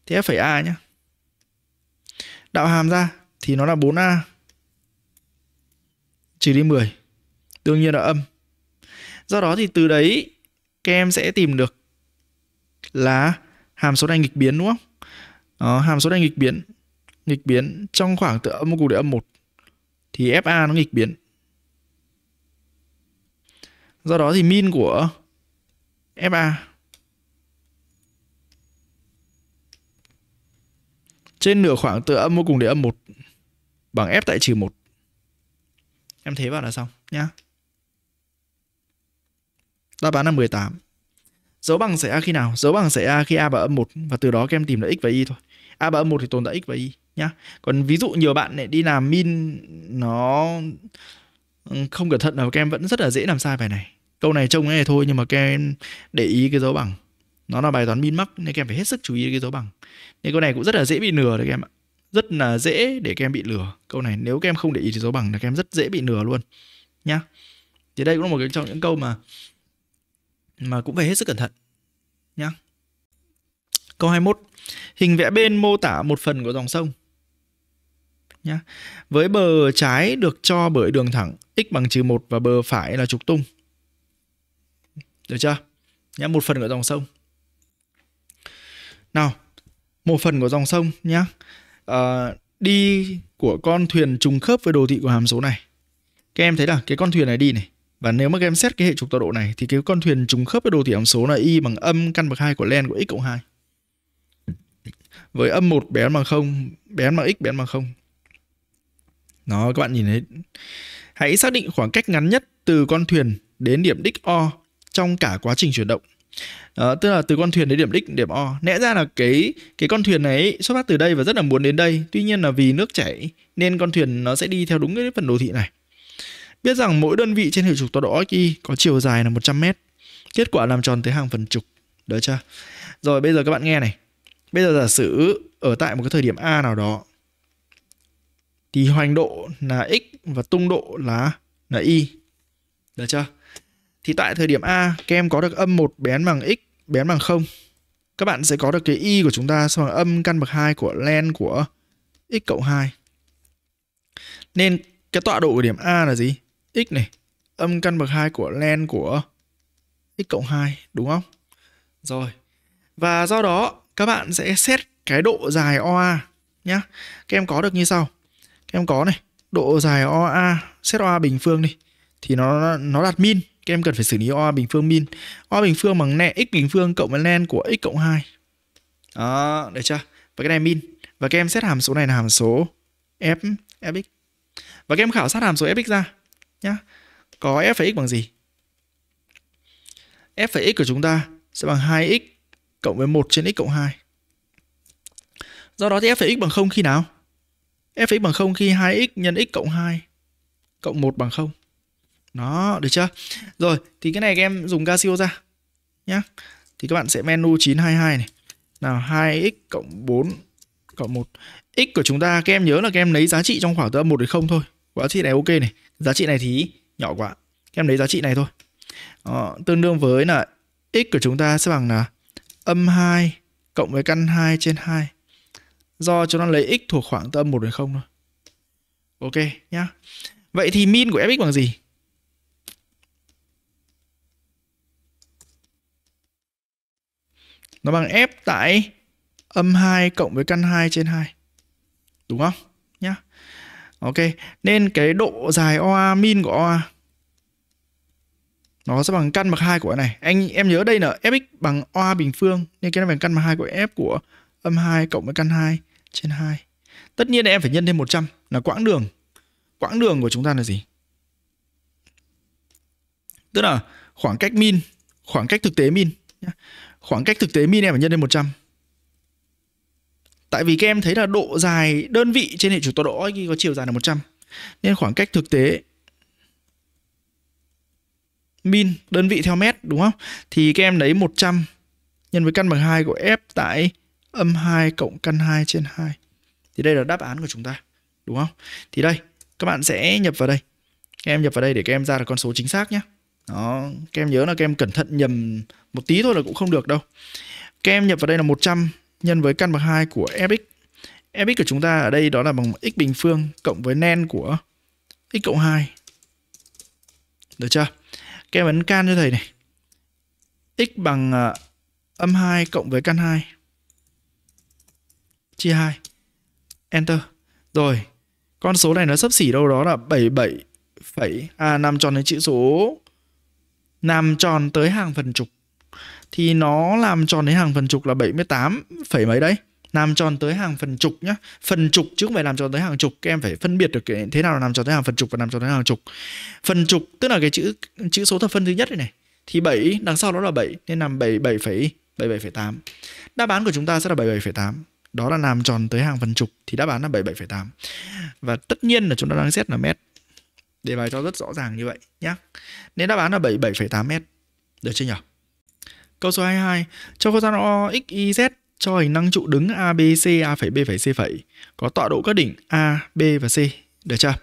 thì f phải a nhé đạo hàm ra thì nó là 4A trừ đi 10 đương nhiên là âm. Do đó thì từ đấy các em sẽ tìm được là hàm số đang nghịch biến đúng không? Đó, hàm số đang nghịch biến nghịch biến trong khoảng từ âm cùng đến âm 1 thì FA nó nghịch biến. Do đó thì min của FA trên nửa khoảng từ âm vô cùng đến âm 1 bằng f tại trừ 1. Em thế vào là xong nhá. Đáp án là 18. Dấu bằng xảy ra khi nào? Dấu bằng xảy ra khi a bằng âm 1 và từ đó các em tìm được x và y thôi. a bằng âm 1 thì tồn tại x và y nhá. Còn ví dụ nhiều bạn lại đi làm min nó không cẩn thận nào các em vẫn rất là dễ làm sai bài này. Câu này trông này thôi nhưng mà các em để ý cái dấu bằng. Nó là bài toán min mắc nên các em phải hết sức chú ý cái dấu bằng. Nên câu này cũng rất là dễ bị lừa đấy các em ạ rất là dễ để các em bị lừa câu này nếu các em không để ý chỉ số bằng là các em rất dễ bị lừa luôn nhá thì đây cũng là một trong những câu mà mà cũng phải hết sức cẩn thận nhá câu 21 hình vẽ bên mô tả một phần của dòng sông nhá với bờ trái được cho bởi đường thẳng x bằng trừ một và bờ phải là trục tung được chưa nhá một phần của dòng sông nào một phần của dòng sông nhá uh, đi của con thuyền trùng khớp với đồ thị của hàm số này các em thấy là cái con thuyền này đi này và nếu mà các em xét cái hệ trục tọa độ này thì cái con thuyền trùng khớp với đồ thị hàm số là y bằng âm căn bậc 2 của len của x cộng 2. Với âm 1 bé bằng 0, bé bằng x bé bằng 0. Đó các bạn nhìn thấy. Hãy xác định khoảng cách ngắn nhất từ con thuyền đến điểm đích O trong cả quá trình chuyển động đó, tức là từ con thuyền đến điểm đích điểm o lẽ ra là cái cái con thuyền này xuất phát từ đây và rất là muốn đến đây tuy nhiên là vì nước chảy nên con thuyền nó sẽ đi theo đúng cái phần đồ thị này biết rằng mỗi đơn vị trên hệ trục tọa độ Oxy có chiều dài là 100 m kết quả làm tròn tới hàng phần trục được chưa rồi bây giờ các bạn nghe này bây giờ giả sử ở tại một cái thời điểm a nào đó thì hoành độ là x và tung độ là là y được chưa thì tại thời điểm A các em có được âm 1 bén bằng x bén bằng 0. Các bạn sẽ có được cái y của chúng ta sẽ bằng âm căn bậc 2 của len của x cộng 2. Nên cái tọa độ của điểm A là gì? x này, âm căn bậc 2 của len của x cộng 2 đúng không? Rồi. Và do đó các bạn sẽ xét cái độ dài OA nhá. Các em có được như sau. Các em có này, độ dài OA, xét OA bình phương đi thì nó nó đặt min các em cần phải xử lý o bình phương min. o bình phương bằng nẹ x bình phương cộng với len của x cộng 2. Đó, được chưa? Và cái này min. Và các em xét hàm số này là hàm số f fx. Và các em khảo sát hàm số fx ra nhá. Có f phải x bằng gì? f phải x của chúng ta sẽ bằng 2x cộng với 1 trên x cộng 2. Do đó thì f phải x bằng 0 khi nào? f phải x bằng 0 khi 2x nhân x cộng 2 cộng 1 bằng 0. Đó, được chưa? Rồi, thì cái này các em dùng Casio ra nhá. Thì các bạn sẽ menu 922 này. Nào 2x cộng 4 cộng 1. X của chúng ta các em nhớ là các em lấy giá trị trong khoảng từ âm 1 đến 0 thôi. Giá trị này ok này. Giá trị này thì nhỏ quá. Các em lấy giá trị này thôi. Đó, tương đương với là x của chúng ta sẽ bằng là âm 2 cộng với căn 2 trên 2. Do chúng ta lấy x thuộc khoảng từ âm 1 đến 0 thôi. Ok nhá. Vậy thì min của fx bằng gì? nó bằng f tại âm 2 cộng với căn 2 trên 2. Đúng không? Nhá. Ok, nên cái độ dài OA min của OA nó sẽ bằng căn bậc 2 của cái này. Anh em nhớ đây là fx bằng OA bình phương nên cái này bằng căn bậc 2 của f của âm 2 cộng với căn 2 trên 2. Tất nhiên là em phải nhân thêm 100 là quãng đường. Quãng đường của chúng ta là gì? Tức là khoảng cách min, khoảng cách thực tế min khoảng cách thực tế min em phải nhân lên 100. Tại vì các em thấy là độ dài đơn vị trên hệ trục tọa độ có chiều dài là 100. Nên khoảng cách thực tế min đơn vị theo mét đúng không? Thì các em lấy 100 nhân với căn bằng 2 của f tại âm 2 cộng căn 2 trên 2. Thì đây là đáp án của chúng ta, đúng không? Thì đây, các bạn sẽ nhập vào đây. Các em nhập vào đây để các em ra được con số chính xác nhé. Đó, các em nhớ là các em cẩn thận nhầm một tí thôi là cũng không được đâu. Các em nhập vào đây là 100 nhân với căn bậc 2 của fx. fx của chúng ta ở đây đó là bằng x bình phương cộng với nen của x cộng 2. Được chưa? Các em ấn can cho thầy này. x bằng uh, âm 2 cộng với căn 2 chia 2. Enter. Rồi, con số này nó sấp xỉ đâu đó là 77 phẩy à nằm tròn đến chữ số làm tròn tới hàng phần chục thì nó làm tròn đến hàng phần chục là 78 phẩy mấy đấy làm tròn tới hàng phần chục nhá phần chục chứ không phải làm tròn tới hàng chục các em phải phân biệt được cái, thế nào là làm tròn tới hàng phần chục và làm tròn tới hàng chục phần chục tức là cái chữ chữ số thập phân thứ nhất này này thì 7 đằng sau đó là 7 nên làm 77,77,8 đáp án của chúng ta sẽ là 77,8 đó là làm tròn tới hàng phần chục thì đáp án là 77,8 và tất nhiên là chúng ta đang xét là mét Đề bài cho rất rõ ràng như vậy nhé. Nên đáp án là 77,8m. Được chưa nhỉ? Câu số 22. Cho cô gian O, X, Y, Z cho hình năng trụ đứng A, B, C, A, B, C, có tọa độ các đỉnh A, B và C. Được chưa?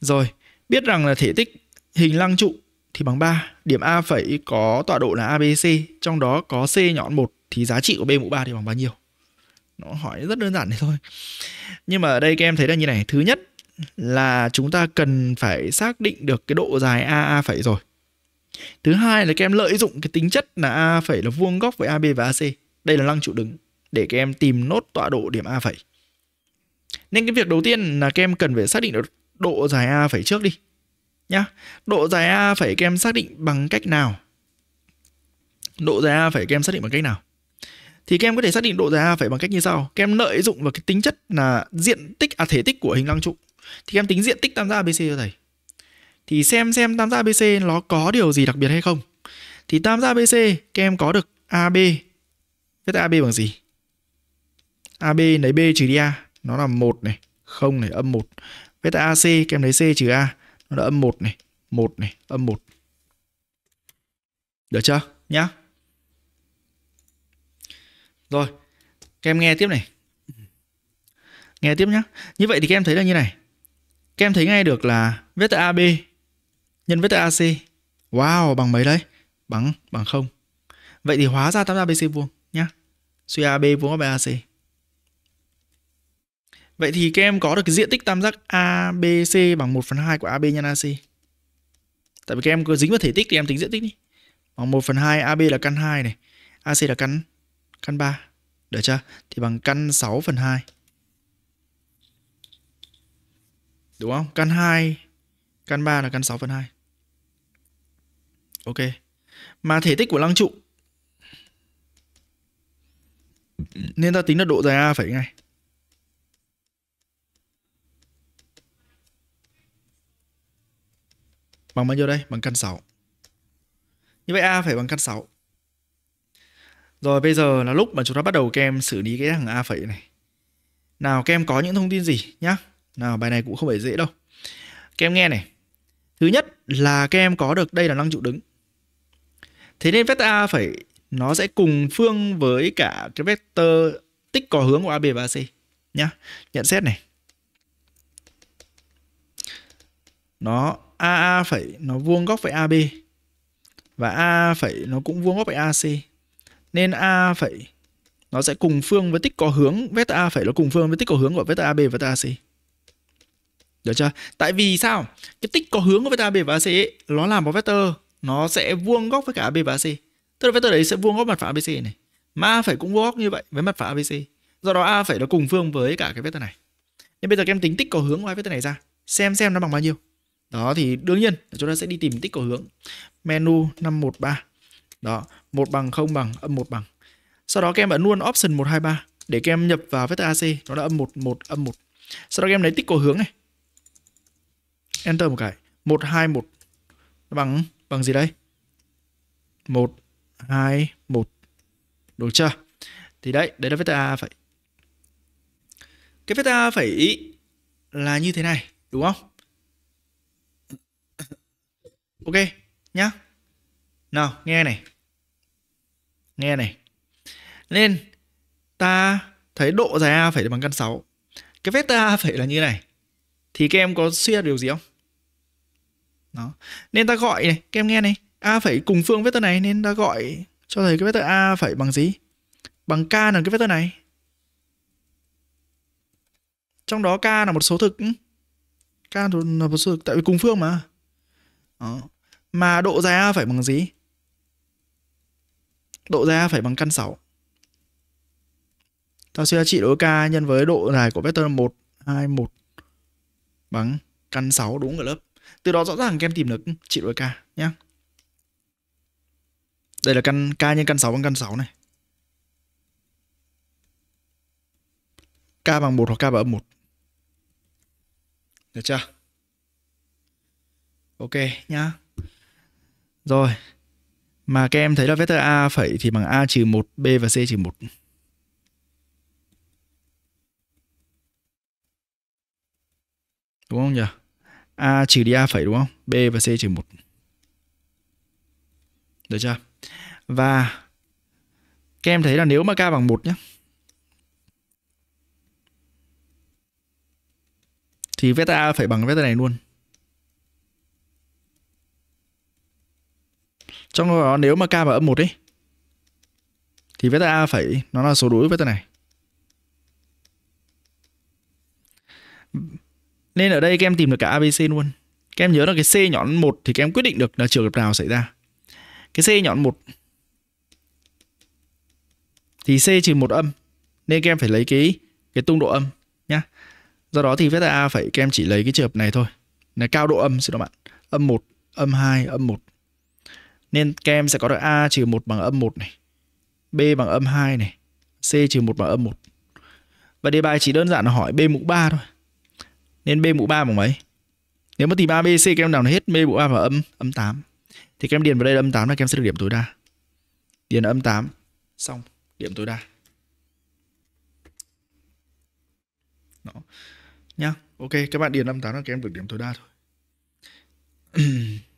Rồi, biết rằng là thể tích hình lăng trụ thì bằng 3. Điểm A phẩy có tọa độ là ABC, trong đó có C nhọn 1 thì giá trị của B mũ 3 thì bằng bao nhiêu? Nó hỏi rất đơn giản thế thôi. Nhưng mà ở đây các em thấy là như này, thứ nhất là chúng ta cần phải xác định được cái độ dài AA' phẩy rồi thứ hai là các em lợi dụng cái tính chất là a phẩy là vuông góc với ab và ac đây là lăng trụ đứng để các em tìm nốt tọa độ điểm a phẩy nên cái việc đầu tiên là các em cần phải xác định được độ dài a phẩy trước đi nhá độ dài a phẩy các em xác định bằng cách nào độ dài a phẩy các em xác định bằng cách nào thì các em có thể xác định độ dài a phẩy bằng cách như sau các em lợi dụng vào cái tính chất là diện tích à thể tích của hình lăng trụ thì em tính diện tích tam giác ABC cho thầy. Thì xem xem tam giác ABC nó có điều gì đặc biệt hay không. Thì tam giác ABC các em có được AB. Viết AB bằng gì? AB lấy B trừ đi A, nó là 1 này, 0 này, âm 1. Viết AC các em lấy C trừ A, nó là âm 1 này, 1 này, âm 1. Được chưa? Nhá. Rồi, các em nghe tiếp này. Nghe tiếp nhá. Như vậy thì các em thấy là như này. Các em thấy ngay được là vector AB nhân vector AC. Wow, bằng mấy đấy? Bằng bằng 0. Vậy thì hóa ra tam giác abc vuông nhá. Suy AB vuông với AC. Vậy thì các em có được cái diện tích tam giác ABC bằng 1 phần 2 của AB nhân AC. Tại vì các em cứ dính vào thể tích thì em tính diện tích đi. Bằng 1 phần 2 AB là căn 2 này. AC là căn căn 3. Được chưa? Thì bằng căn 6 phần 2. Đúng không? Căn 2, căn 3 là căn 6 phần 2. Ok. Mà thể tích của lăng trụ nên ta tính là độ dài A phải ngay. Bằng bao nhiêu đây? Bằng căn 6. Như vậy A phải bằng căn 6. Rồi bây giờ là lúc mà chúng ta bắt đầu kem xử lý cái thằng A phẩy này. Nào kem có những thông tin gì nhá. Nào bài này cũng không phải dễ đâu. Các em nghe này. Thứ nhất là các em có được đây là năng trụ đứng. Thế nên vector A phải nó sẽ cùng phương với cả cái vector tích có hướng của AB và AC nhá. Nhận xét này. Nó AA phải nó vuông góc với AB và A phải nó cũng vuông góc với AC. Nên A phải nó sẽ cùng phương với tích có hướng vector A phải nó cùng phương với tích có hướng của vector AB và vector AC. Được chưa? Tại vì sao? Cái tích có hướng của vector AB và AC ấy, nó là một vectơ, nó sẽ vuông góc với cả AB và AC. Tức là vectơ đấy sẽ vuông góc mặt phẳng ABC này. Mà A phải cũng vuông góc như vậy với mặt phẳng ABC. Do đó A phải nó cùng phương với cả cái vectơ này. Nên bây giờ các em tính tích có hướng của vectơ này ra, xem xem nó bằng bao nhiêu. Đó thì đương nhiên chúng ta sẽ đi tìm tích có hướng. Menu 513. Đó, 1 bằng 0 bằng âm 1 bằng. Sau đó các em ấn luôn option 123 để các em nhập vào vector AC, nó là âm 1 1 âm 1. Sau đó các em lấy tích có hướng này enter một cái 121 bằng bằng gì đấy 121 được chưa thì đấy đấy là vector A phải cái vector A phải là như thế này đúng không ok nhá nào nghe này nghe này nên ta thấy độ dài A phải bằng căn 6 cái vector A phải là như này thì các em có suy ra điều gì không đó nên ta gọi này các em nghe này a phải cùng phương vector này nên ta gọi cho thầy cái vector a phải bằng gì bằng k là cái vector này trong đó k là một số thực ừ. k là một số thực tại vì cùng phương mà đó. mà độ dài a phải bằng gì độ dài a phải bằng căn 6 ta suy ra trị độ k nhân với độ dài của vector 1 2 1 bằng căn 6 đúng ở lớp từ đó rõ ràng các em tìm được trị đổi k nhé đây là căn k nhân căn 6 bằng căn 6 này k bằng 1 hoặc k bằng âm 1 được chưa ok nhá rồi mà các em thấy là vector a phẩy thì bằng a trừ 1 b và c trừ 1 đúng không nhỉ A trừ đi A phẩy đúng không? B và C trừ 1. Được chưa? Và các em thấy là nếu mà K bằng 1 nhé. Thì vector A phải bằng vector này luôn. Trong đó nếu mà K bằng âm 1 ấy. Thì vector A phải nó là số đối vector này nên ở đây các em tìm được cả abc luôn các em nhớ là cái c nhọn một thì các em quyết định được là trường hợp nào xảy ra cái c nhọn một thì c trừ một âm nên các em phải lấy cái cái tung độ âm nhá do đó thì vector a phải các em chỉ lấy cái trường hợp này thôi là cao độ âm xin các bạn âm 1, âm 2, âm 1 nên các em sẽ có được a trừ 1 bằng âm 1 này b bằng âm 2 này c trừ 1 bằng âm 1 và đề bài chỉ đơn giản là hỏi b mũ 3 thôi nên B mũ 3 bằng mấy? Nếu mà tìm ABC các em nào hết B mũ 3 bằng âm âm 8. Thì các em điền vào đây là âm 8 là các em sẽ được điểm tối đa. Điền âm 8 xong, điểm tối đa. Đó. Nhá. Ok, các bạn điền âm 8 là các em được điểm tối đa thôi.